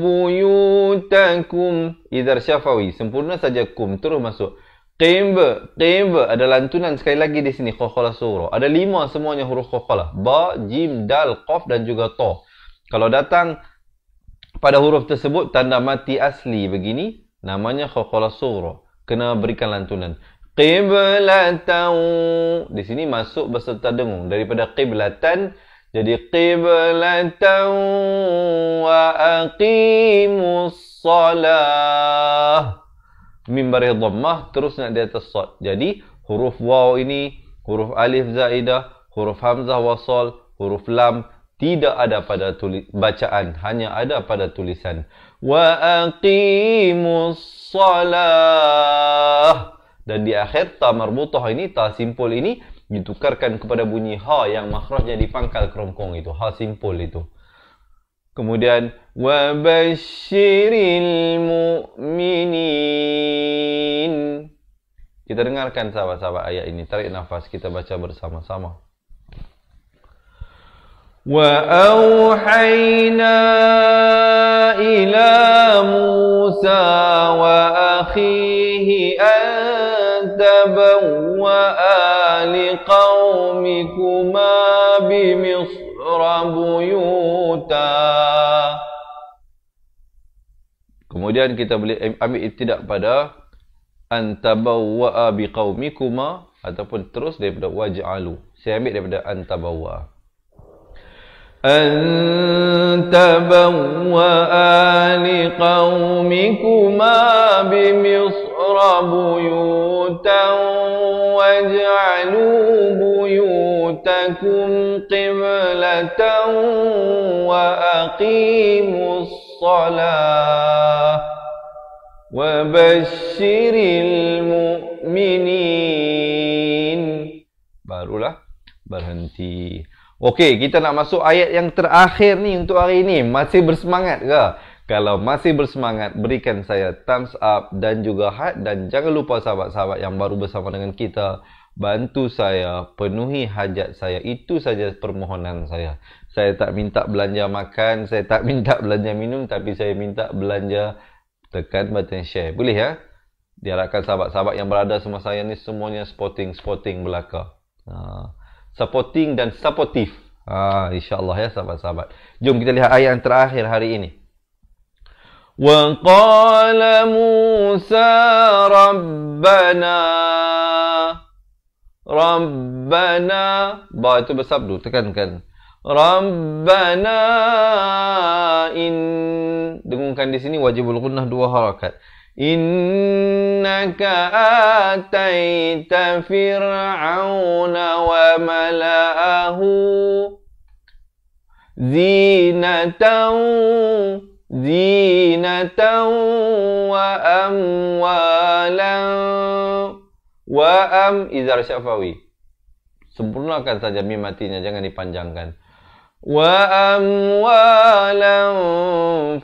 buyutakum Idhar syafawi Sempurna saja kum Terus masuk Qimba Qimba ada lantunan sekali lagi di sini Khokhola surah Ada lima semuanya huruf khokhola Ba, jim, dal, qaf dan juga ta Kalau datang pada huruf tersebut Tanda mati asli begini Namanya khokhola surah Kena berikan lantunan qiblatan di sini masuk beserta dengung daripada qiblatan jadi qiblatan wa aqimus salah Mim mimbar dhammah terus nak di atas sad jadi huruf waw ini huruf alif zaidah huruf hamzah wasal huruf lam tidak ada pada tuli- bacaan hanya ada pada tulisan wa aqimus salah Dan di akhir ta marbutah ini, ta simpul ini ditukarkan kepada bunyi ha yang makhrajnya di pangkal kerongkong itu, ha simpul itu. Kemudian wabashiril mu'minin. Kita dengarkan sahabat-sahabat ayat ini. Tarik nafas, kita baca bersama-sama. وأوحينا إلى موسى وأخيه أن تبوأ لقومكما بمصر بيوتا Kemudian kita boleh ambil ibtidak pada antabawa antabawwa biqaumikuma ataupun terus daripada waj'alu. Saya ambil daripada antabawa. أن تبوأ لقومكما بمصر بيوتا واجعلوا بيوتكم قبلة وأقيموا الصلاة وبشر المؤمنين barulah berhenti Okey, kita nak masuk ayat yang terakhir ni untuk hari ini. Masih bersemangat ke? Kalau masih bersemangat, berikan saya thumbs up dan juga heart dan jangan lupa sahabat-sahabat yang baru bersama dengan kita bantu saya penuhi hajat saya. Itu saja permohonan saya. Saya tak minta belanja makan, saya tak minta belanja minum tapi saya minta belanja tekan button share. Boleh ya? Diharapkan sahabat-sahabat yang berada sama saya ni semuanya sporting-sporting belaka. Ha. Uh supporting dan supportive. Ah, insyaAllah ya sahabat-sahabat. Jom kita lihat ayat yang terakhir hari ini. وقال Musa Rabbana, Rabbana. باتو بسبدو تكن كن ربنا إن دعونا كان دي سني واجب القناه دو حركات إنك آتيت فرعون وملأه زينة زينة وأموالا وأم إذا رشفوي سempurnakan saja mim matinya jangan dipanjangkan واموالا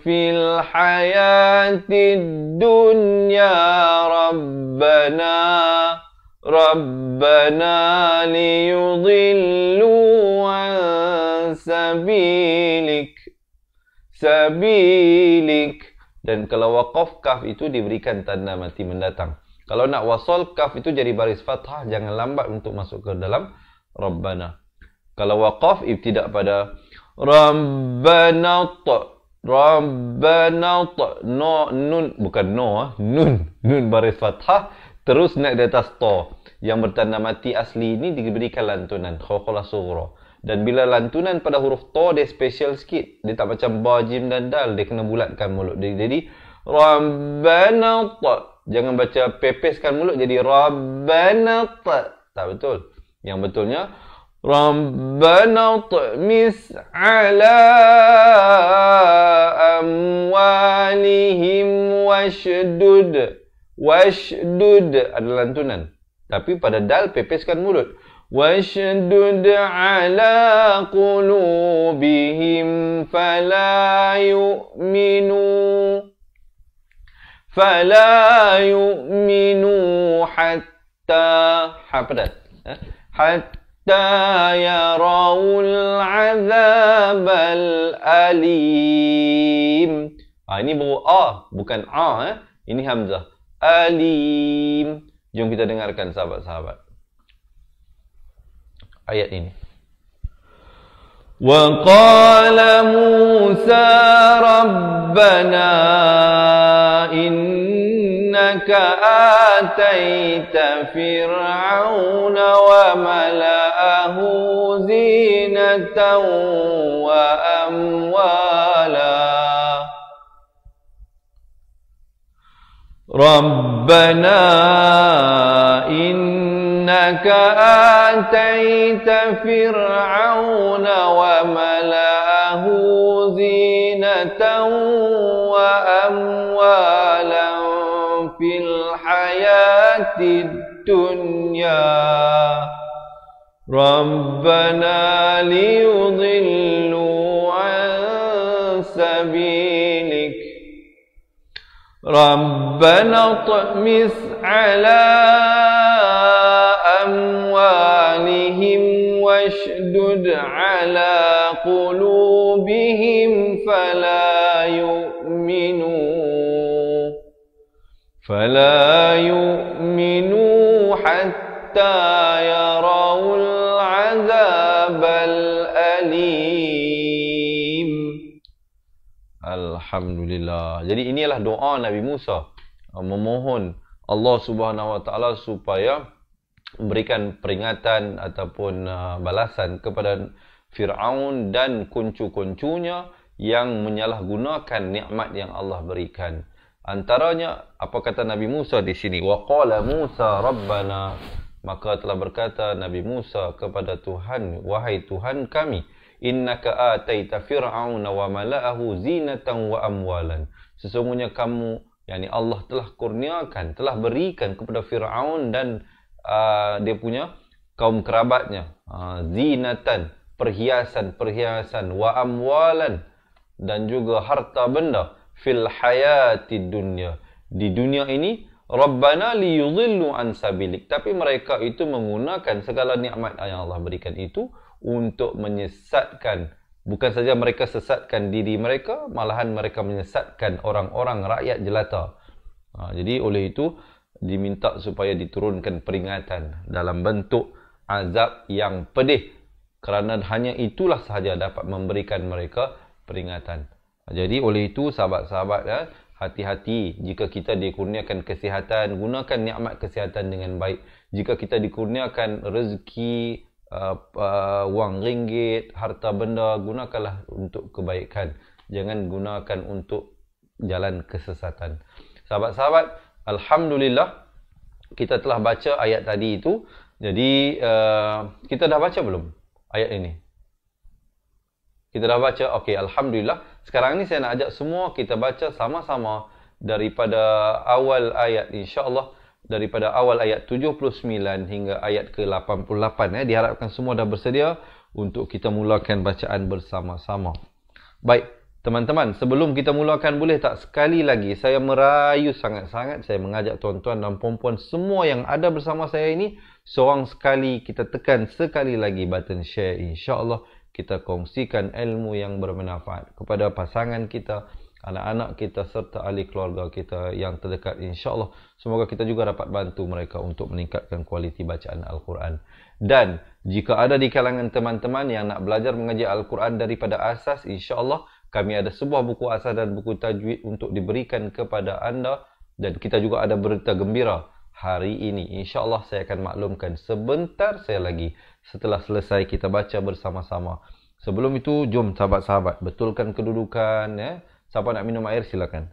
في الحياه الدنيا ربنا ربنا ليضلوا عن سبيلك سبيلك Dan kalau waqaf kaf itu diberikan tanda mati mendatang. Kalau nak wasol kaf itu jadi baris fathah, jangan lambat untuk masuk ke dalam Rabbana. Kalau waqaf ibtidak pada Rabbanat Rabbanat no nun bukan no ah, nun nun baris fathah terus naik di atas ta yang bertanda mati asli ini diberikan lantunan khaqalah sughra dan bila lantunan pada huruf ta dia special sikit dia tak macam ba jim dan dal dia kena bulatkan mulut dia jadi rabbanat jangan baca pepeskan mulut jadi rabbanat tak betul yang betulnya ربنا اطمس على أموالهم واشدد واشدد ada lantunan tapi pada dal pepeskan mulut واشدد على قلوبهم فلا يؤمنوا فلا يؤمنوا حتى حتى حتى يروا العذاب الأليم ha, ini baru A, bukan A eh. Ini Hamzah Alim Jom kita dengarkan sahabat-sahabat Ayat ini وقال موسى ربنا إن إنك آتيت فرعون وملأه زينة وأموالا ربنا إنك آتيت فرعون وملأه زينة وأموالا في الحياة الدنيا ربنا ليضلوا عن سبيلك ربنا اطمس على أموالهم واشدد على قلوبهم فلا يؤمنون فلا يؤمنوا حتى يروا العذاب الأليم الحمد لله jadi inilah doa Nabi Musa uh, memohon Allah Subhanahu Wa Taala supaya memberikan peringatan ataupun uh, balasan kepada Firaun dan kuncu-kuncunya yang menyalahgunakan nikmat yang Allah berikan. Antaranya apa kata Nabi Musa di sini waqala Musa rabbana maka telah berkata Nabi Musa kepada Tuhan wahai Tuhan kami innaka ataita fir'auna wa mala'ahu zinatan wa amwalan sesungguhnya kamu yakni Allah telah kurniakan telah berikan kepada Firaun dan uh, dia punya kaum kerabatnya uh, zinatan perhiasan-perhiasan wa amwalan dan juga harta benda fil hayati dunya di dunia ini rabbana liyudhillu an sabilik tapi mereka itu menggunakan segala nikmat yang Allah berikan itu untuk menyesatkan bukan saja mereka sesatkan diri mereka malahan mereka menyesatkan orang-orang rakyat jelata ha, jadi oleh itu diminta supaya diturunkan peringatan dalam bentuk azab yang pedih kerana hanya itulah sahaja dapat memberikan mereka peringatan jadi oleh itu sahabat-sahabat ya, hati-hati jika kita dikurniakan kesihatan, gunakan nikmat kesihatan dengan baik. Jika kita dikurniakan rezeki, uh, uh, wang ringgit, harta benda, gunakanlah untuk kebaikan. Jangan gunakan untuk jalan kesesatan. Sahabat-sahabat, alhamdulillah kita telah baca ayat tadi itu. Jadi uh, kita dah baca belum ayat ini? Kita dah baca. Okey, alhamdulillah. Sekarang ni saya nak ajak semua kita baca sama-sama daripada awal ayat insya-Allah daripada awal ayat 79 hingga ayat ke-88 ya eh. diharapkan semua dah bersedia untuk kita mulakan bacaan bersama-sama. Baik, teman-teman, sebelum kita mulakan boleh tak sekali lagi saya merayu sangat-sangat saya mengajak tuan-tuan dan puan-puan semua yang ada bersama saya ini seorang sekali kita tekan sekali lagi button share insya-Allah kita kongsikan ilmu yang bermanfaat kepada pasangan kita, anak-anak kita serta ahli keluarga kita yang terdekat insya-Allah. Semoga kita juga dapat bantu mereka untuk meningkatkan kualiti bacaan Al-Quran. Dan jika ada di kalangan teman-teman yang nak belajar mengaji Al-Quran daripada asas insya-Allah, kami ada sebuah buku asas dan buku tajwid untuk diberikan kepada anda dan kita juga ada berita gembira hari ini insya-Allah saya akan maklumkan sebentar saya lagi setelah selesai kita baca bersama-sama. Sebelum itu, jom sahabat-sahabat, betulkan kedudukan. Ya. Siapa nak minum air, silakan.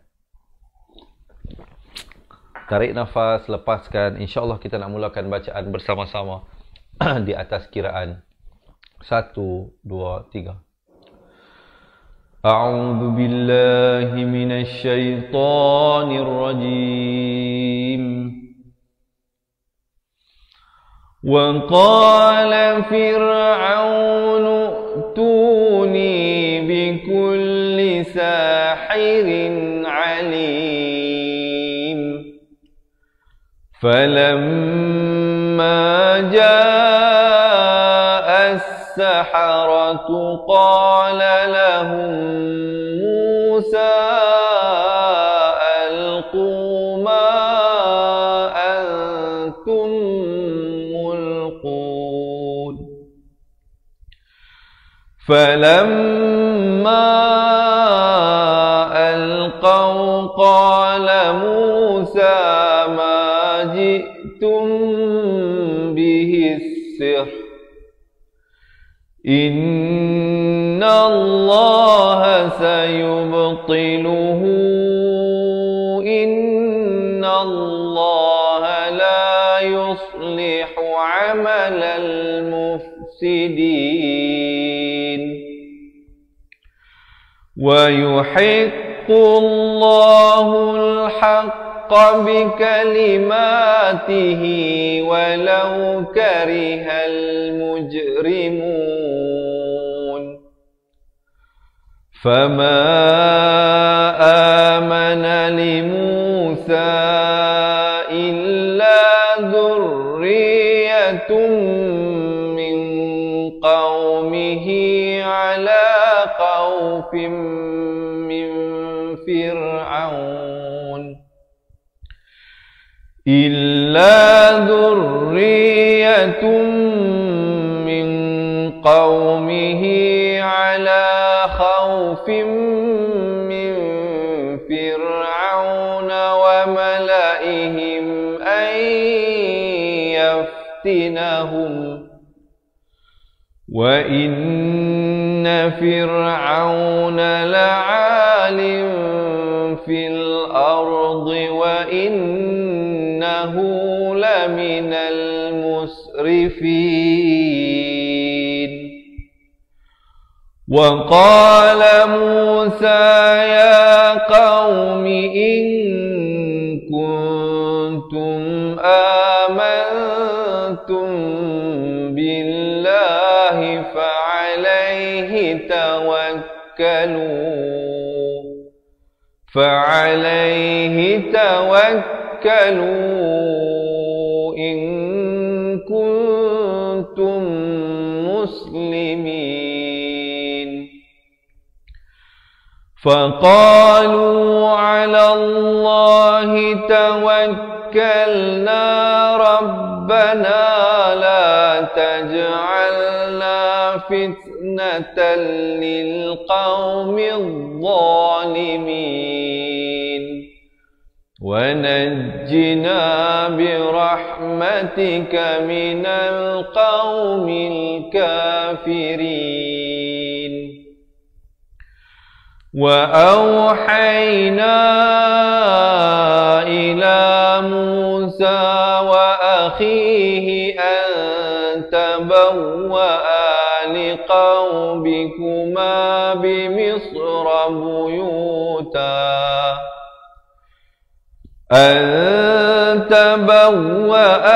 Tarik nafas, lepaskan. InsyaAllah kita nak mulakan bacaan bersama-sama di atas kiraan. Satu, dua, tiga. أعوذ بالله من الشيطان الرجيم وقال فرعون ائتوني بكل ساحر عليم فلما جاء السحرة قال لهم موسى فلما ألقوا قال موسى ما جئتم به السحر إن الله سيبطله إن الله لا يصلح عمل المفسدين ويحق الله الحق بكلماته ولو كره المجرمون فما آمن لموسى إلا ذرية خوف من فرعون إلا ذرية من قومه على خوف من فرعون وملئهم أن يفتنهم وإن إن فرعون لعال في الأرض وإنه لمن المسرفين وقال موسى يا قوم إن توكلوا فعليه توكلوا إن كنتم مسلمين فقالوا على الله توكلنا ربنا لا تجعلنا فتنة للقوم الظالمين ونجنا برحمتك من القوم الكافرين وأوحينا إلى موسى وأخيه أن تبوأ لقوم بكما بمصر بيوتا أن تبوأ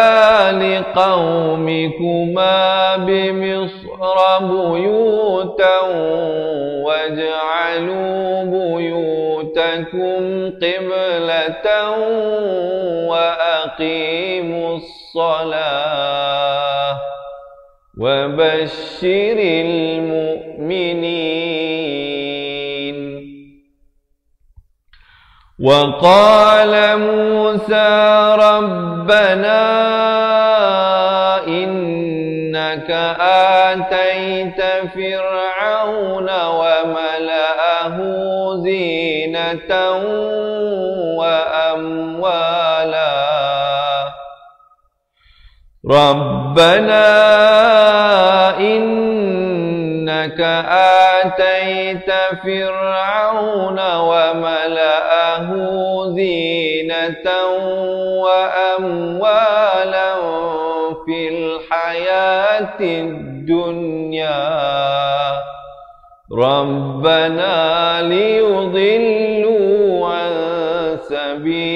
لقومكما بمصر بيوتا واجعلوا بيوتكم قبلة وأقيموا الصلاة وبشر المؤمنين وقال موسى ربنا إنك آتيت فرعون وملأه زينة وأموالا ربنا إنك آتيت فرعون وملأه زينة وأموالا في الحياة الدنيا ربنا ليضلوا عن سبيل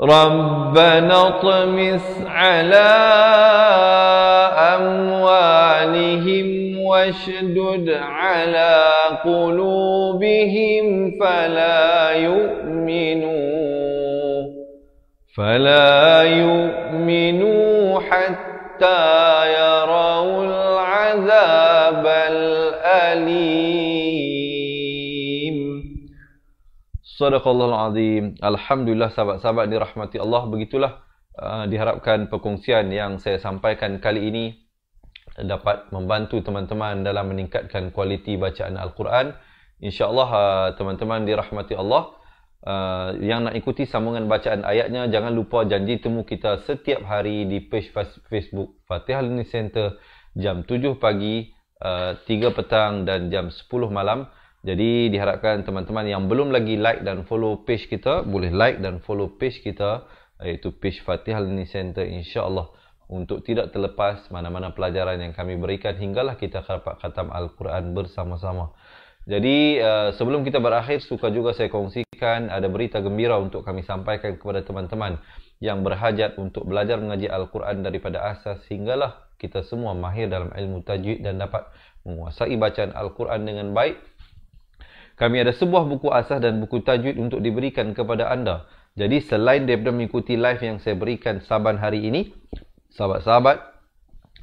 ربنا اطمس على أموالهم واشدد على قلوبهم فلا يؤمنوا فلا يؤمنوا حتى يؤمنوا Sadaqallahul Azim. Alhamdulillah sahabat-sahabat dirahmati Allah. Begitulah uh, diharapkan perkongsian yang saya sampaikan kali ini dapat membantu teman-teman dalam meningkatkan kualiti bacaan Al-Quran. InsyaAllah uh, teman-teman dirahmati Allah. Uh, yang nak ikuti sambungan bacaan ayatnya jangan lupa janji temu kita setiap hari di page Facebook Fatihah Learning Center jam 7 pagi, uh, 3 petang dan jam 10 malam. Jadi diharapkan teman-teman yang belum lagi like dan follow page kita boleh like dan follow page kita iaitu page Fatihah Learning Center insya-Allah untuk tidak terlepas mana-mana pelajaran yang kami berikan hinggalah kita dapat khatam al-Quran bersama-sama. Jadi eh, sebelum kita berakhir suka juga saya kongsikan ada berita gembira untuk kami sampaikan kepada teman-teman yang berhajat untuk belajar mengaji al-Quran daripada asas hinggalah kita semua mahir dalam ilmu tajwid dan dapat menguasai bacaan al-Quran dengan baik kami ada sebuah buku asas dan buku tajwid untuk diberikan kepada anda. Jadi selain daripada mengikuti live yang saya berikan saban hari ini, sahabat-sahabat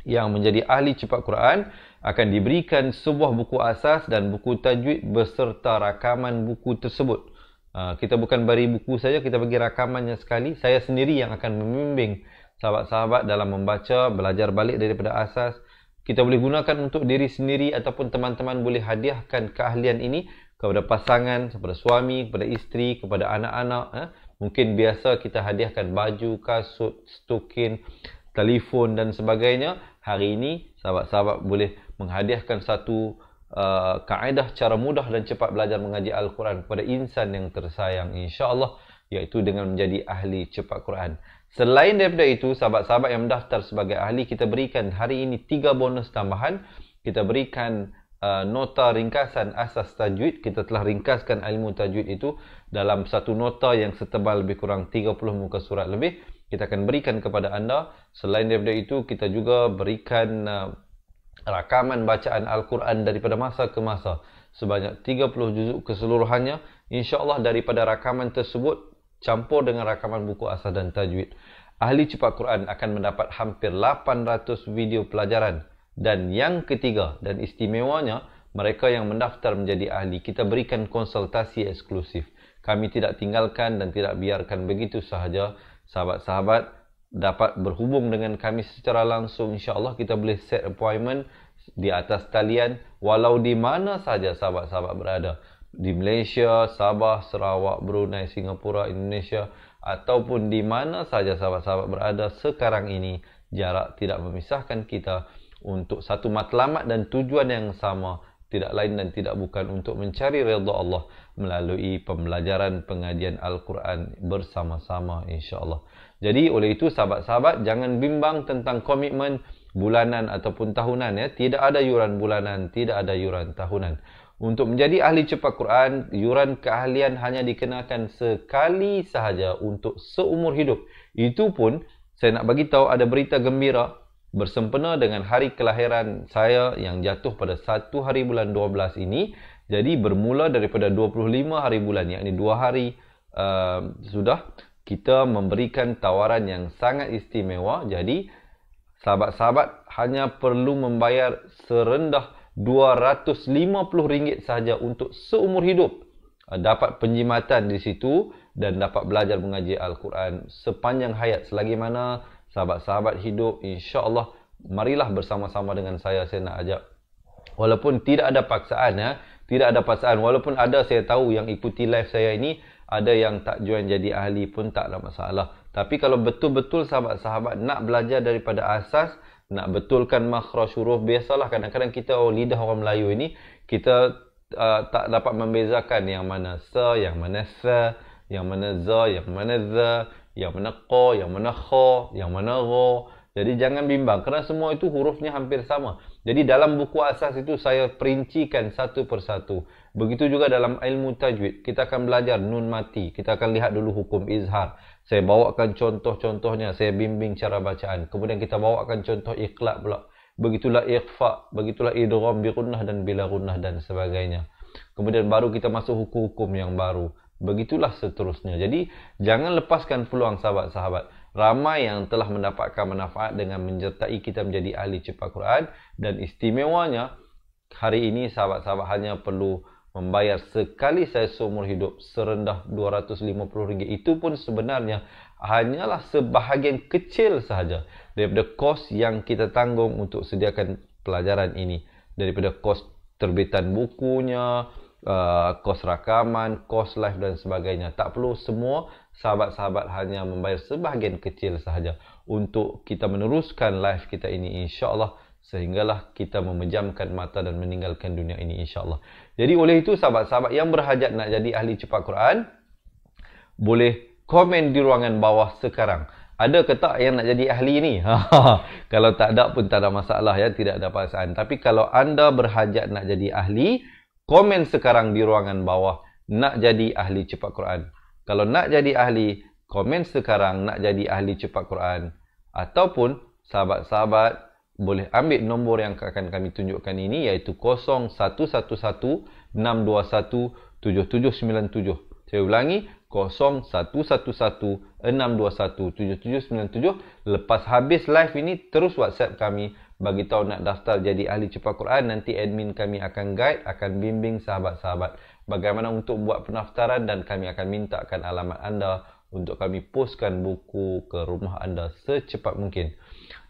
yang menjadi ahli cepat Quran akan diberikan sebuah buku asas dan buku tajwid beserta rakaman buku tersebut. Ha, kita bukan beri buku saja, kita bagi rakamannya sekali. Saya sendiri yang akan membimbing sahabat-sahabat dalam membaca, belajar balik daripada asas. Kita boleh gunakan untuk diri sendiri ataupun teman-teman boleh hadiahkan keahlian ini kepada pasangan, kepada suami, kepada isteri, kepada anak-anak. Eh? Mungkin biasa kita hadiahkan baju, kasut, stokin, telefon dan sebagainya. Hari ini, sahabat-sahabat boleh menghadiahkan satu uh, kaedah cara mudah dan cepat belajar mengaji Al-Quran kepada insan yang tersayang. InsyaAllah, iaitu dengan menjadi ahli cepat Quran. Selain daripada itu, sahabat-sahabat yang mendaftar sebagai ahli, kita berikan hari ini tiga bonus tambahan. Kita berikan Uh, nota ringkasan asas tajwid kita telah ringkaskan ilmu tajwid itu dalam satu nota yang setebal lebih kurang 30 muka surat lebih kita akan berikan kepada anda selain daripada itu kita juga berikan uh, rakaman bacaan al-Quran daripada masa ke masa sebanyak 30 juzuk keseluruhannya insya Allah daripada rakaman tersebut campur dengan rakaman buku asas dan tajwid ahli cepat Quran akan mendapat hampir 800 video pelajaran dan yang ketiga dan istimewanya, mereka yang mendaftar menjadi ahli, kita berikan konsultasi eksklusif. Kami tidak tinggalkan dan tidak biarkan begitu sahaja. Sahabat-sahabat dapat berhubung dengan kami secara langsung. InsyaAllah kita boleh set appointment di atas talian walau di mana saja sahabat-sahabat berada. Di Malaysia, Sabah, Sarawak, Brunei, Singapura, Indonesia ataupun di mana saja sahabat-sahabat berada sekarang ini. Jarak tidak memisahkan kita untuk satu matlamat dan tujuan yang sama tidak lain dan tidak bukan untuk mencari redha Allah melalui pembelajaran pengajian Al-Quran bersama-sama Insya Allah. Jadi oleh itu sahabat-sahabat jangan bimbang tentang komitmen bulanan ataupun tahunan ya. Tidak ada yuran bulanan, tidak ada yuran tahunan. Untuk menjadi ahli cepat Quran, yuran keahlian hanya dikenakan sekali sahaja untuk seumur hidup. Itupun saya nak bagi tahu ada berita gembira bersempena dengan hari kelahiran saya yang jatuh pada satu hari bulan 12 ini. Jadi bermula daripada 25 hari bulan, yakni dua hari uh, sudah kita memberikan tawaran yang sangat istimewa. Jadi sahabat-sahabat hanya perlu membayar serendah rm ringgit sahaja untuk seumur hidup uh, dapat penjimatan di situ dan dapat belajar mengaji Al-Quran sepanjang hayat selagi mana sahabat-sahabat hidup insya-Allah marilah bersama-sama dengan saya saya nak ajak walaupun tidak ada paksaan ya tidak ada paksaan walaupun ada saya tahu yang ikuti live saya ini ada yang tak join jadi ahli pun tak ada masalah tapi kalau betul-betul sahabat-sahabat nak belajar daripada asas nak betulkan makhraj huruf biasalah kadang-kadang kita oh, lidah orang Melayu ini kita uh, tak dapat membezakan yang mana sa yang mana sa yang mana za yang mana za yang mana ko, yang mana ko, yang mana menagha. Jadi jangan bimbang kerana semua itu hurufnya hampir sama. Jadi dalam buku asas itu saya perincikan satu persatu. Begitu juga dalam ilmu tajwid, kita akan belajar nun mati. Kita akan lihat dulu hukum izhar. Saya bawakan contoh-contohnya, saya bimbing cara bacaan. Kemudian kita bawakan contoh ikhlaq, pula. Begitulah ikhfa, begitulah idgham bi dan bila dan sebagainya. Kemudian baru kita masuk hukum-hukum yang baru. Begitulah seterusnya. Jadi, jangan lepaskan peluang sahabat-sahabat. Ramai yang telah mendapatkan manfaat dengan menyertai kita menjadi ahli cepat Quran. Dan istimewanya, hari ini sahabat-sahabat hanya perlu membayar sekali saya seumur hidup serendah RM250. Itu pun sebenarnya hanyalah sebahagian kecil sahaja daripada kos yang kita tanggung untuk sediakan pelajaran ini. Daripada kos terbitan bukunya, Uh, kos rakaman, kos live dan sebagainya. Tak perlu semua sahabat-sahabat hanya membayar sebahagian kecil sahaja untuk kita meneruskan live kita ini insya-Allah sehinggalah kita memejamkan mata dan meninggalkan dunia ini insya-Allah. Jadi oleh itu sahabat-sahabat yang berhajat nak jadi ahli cepat Quran boleh komen di ruangan bawah sekarang. Ada ke tak yang nak jadi ahli ni? kalau tak ada pun tak ada masalah ya, tidak ada perasaan. Tapi kalau anda berhajat nak jadi ahli, komen sekarang di ruangan bawah nak jadi ahli cepat Quran. Kalau nak jadi ahli, komen sekarang nak jadi ahli cepat Quran ataupun sahabat-sahabat boleh ambil nombor yang akan kami tunjukkan ini iaitu 0111621 7797. Saya ulangi 0111 621 7797 lepas habis live ini terus WhatsApp kami 0111 bagi tahu nak daftar jadi ahli cepat Quran nanti admin kami akan guide akan bimbing sahabat-sahabat bagaimana untuk buat pendaftaran dan kami akan mintakan alamat anda untuk kami postkan buku ke rumah anda secepat mungkin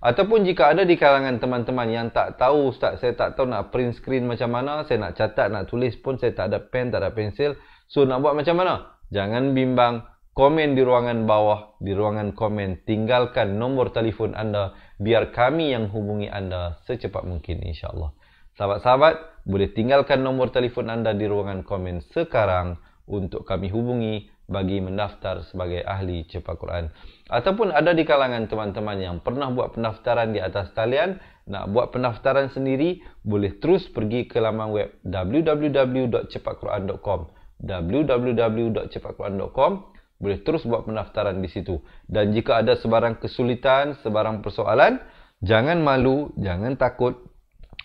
ataupun jika ada di kalangan teman-teman yang tak tahu ustaz saya tak tahu nak print screen macam mana saya nak catat nak tulis pun saya tak ada pen tak ada pensel so nak buat macam mana jangan bimbang komen di ruangan bawah di ruangan komen tinggalkan nombor telefon anda biar kami yang hubungi anda secepat mungkin insyaAllah. Sahabat-sahabat, boleh tinggalkan nombor telefon anda di ruangan komen sekarang untuk kami hubungi bagi mendaftar sebagai ahli cepat Quran. Ataupun ada di kalangan teman-teman yang pernah buat pendaftaran di atas talian, nak buat pendaftaran sendiri, boleh terus pergi ke laman web www.cepatquran.com www.cepatquran.com boleh terus buat pendaftaran di situ. Dan jika ada sebarang kesulitan, sebarang persoalan, jangan malu, jangan takut.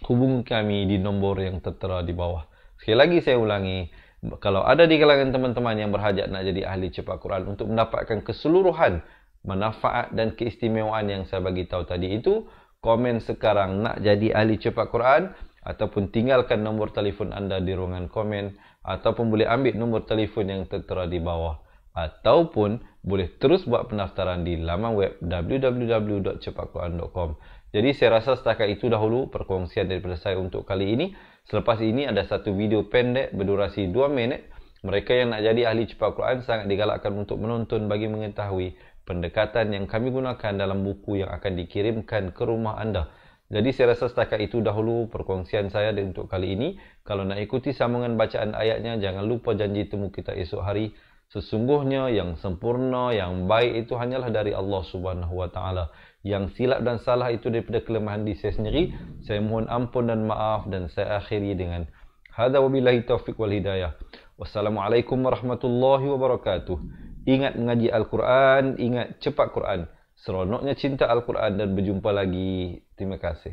Hubungi kami di nombor yang tertera di bawah. Sekali lagi saya ulangi, kalau ada di kalangan teman-teman yang berhajat nak jadi ahli cepat Quran untuk mendapatkan keseluruhan manfaat dan keistimewaan yang saya bagi tahu tadi itu, komen sekarang nak jadi ahli cepat Quran ataupun tinggalkan nombor telefon anda di ruangan komen ataupun boleh ambil nombor telefon yang tertera di bawah ataupun boleh terus buat pendaftaran di laman web www.cepatquran.com. Jadi saya rasa setakat itu dahulu perkongsian daripada saya untuk kali ini. Selepas ini ada satu video pendek berdurasi 2 minit. Mereka yang nak jadi ahli cepat Quran sangat digalakkan untuk menonton bagi mengetahui pendekatan yang kami gunakan dalam buku yang akan dikirimkan ke rumah anda. Jadi saya rasa setakat itu dahulu perkongsian saya untuk kali ini. Kalau nak ikuti sambungan bacaan ayatnya, jangan lupa janji temu kita esok hari. Sesungguhnya yang sempurna, yang baik itu hanyalah dari Allah Subhanahu Wa Taala. Yang silap dan salah itu daripada kelemahan diri saya sendiri. Saya mohon ampun dan maaf dan saya akhiri dengan Hada wabillahi taufik wal hidayah. Wassalamualaikum warahmatullahi wabarakatuh. Ingat mengaji Al-Quran, ingat cepat Quran. Seronoknya cinta Al-Quran dan berjumpa lagi. Terima kasih.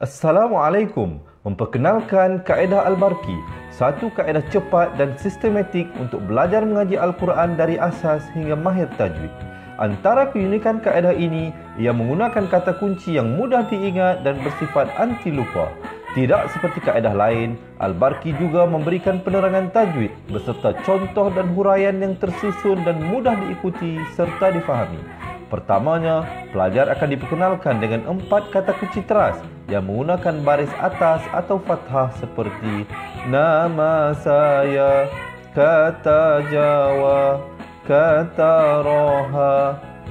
Assalamualaikum memperkenalkan kaedah Al-Barqi, satu kaedah cepat dan sistematik untuk belajar mengaji Al-Quran dari asas hingga mahir tajwid. Antara keunikan kaedah ini, ia menggunakan kata kunci yang mudah diingat dan bersifat anti lupa. Tidak seperti kaedah lain, Al-Barqi juga memberikan penerangan tajwid beserta contoh dan huraian yang tersusun dan mudah diikuti serta difahami. Pertamanya, pelajar akan diperkenalkan dengan empat kata kunci teras yang menggunakan baris atas atau fathah seperti nama saya kata jawa kata roha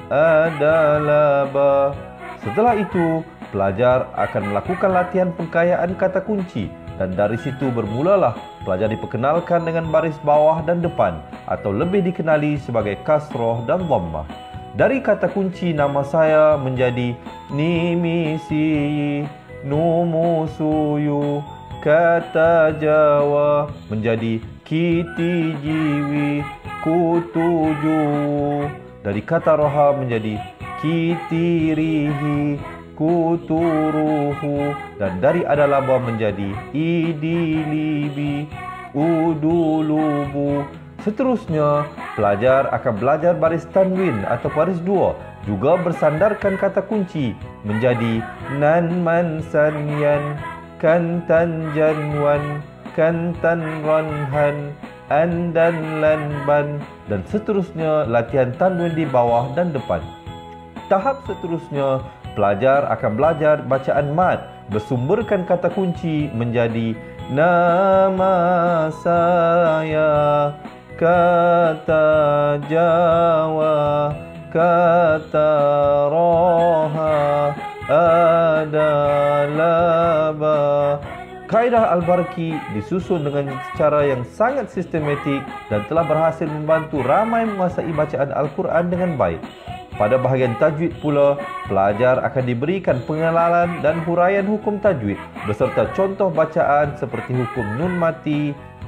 adalah ba setelah itu pelajar akan melakukan latihan pengkayaan kata kunci dan dari situ bermulalah pelajar diperkenalkan dengan baris bawah dan depan atau lebih dikenali sebagai kasroh dan dhammah dari kata kunci nama saya menjadi nimisi numusuyu kata Jawa menjadi kiti jiwi kutuju dari kata roha menjadi Kiti kitirihi kuturuhu dan dari adalaba menjadi idilibi udulubu seterusnya pelajar akan belajar baris tanwin atau baris dua juga bersandarkan kata kunci menjadi nan man san yan kan tan jan wan kan tan ran han an dan lan ban dan seterusnya latihan tanwin di bawah dan depan. Tahap seterusnya, pelajar akan belajar bacaan mat bersumberkan kata kunci menjadi nama saya kata jawab kataraha adalaba Kaedah Al-Barki disusun dengan cara yang sangat sistematik dan telah berhasil membantu ramai menguasai bacaan Al-Quran dengan baik. Pada bahagian tajwid pula, pelajar akan diberikan pengenalan dan huraian hukum tajwid beserta contoh bacaan seperti hukum nun mati,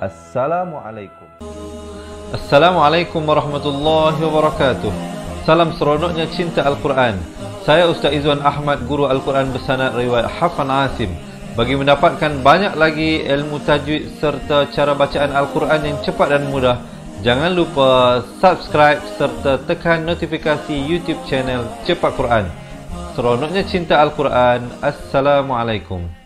Assalamualaikum. Assalamualaikum warahmatullahi wabarakatuh. Salam seronoknya cinta Al-Quran. Saya Ustaz Izwan Ahmad, guru Al-Quran bersanad riwayat Hafan Asim. Bagi mendapatkan banyak lagi ilmu tajwid serta cara bacaan Al-Quran yang cepat dan mudah, jangan lupa subscribe serta tekan notifikasi YouTube channel Cepat Quran. Seronoknya cinta Al-Quran. Assalamualaikum.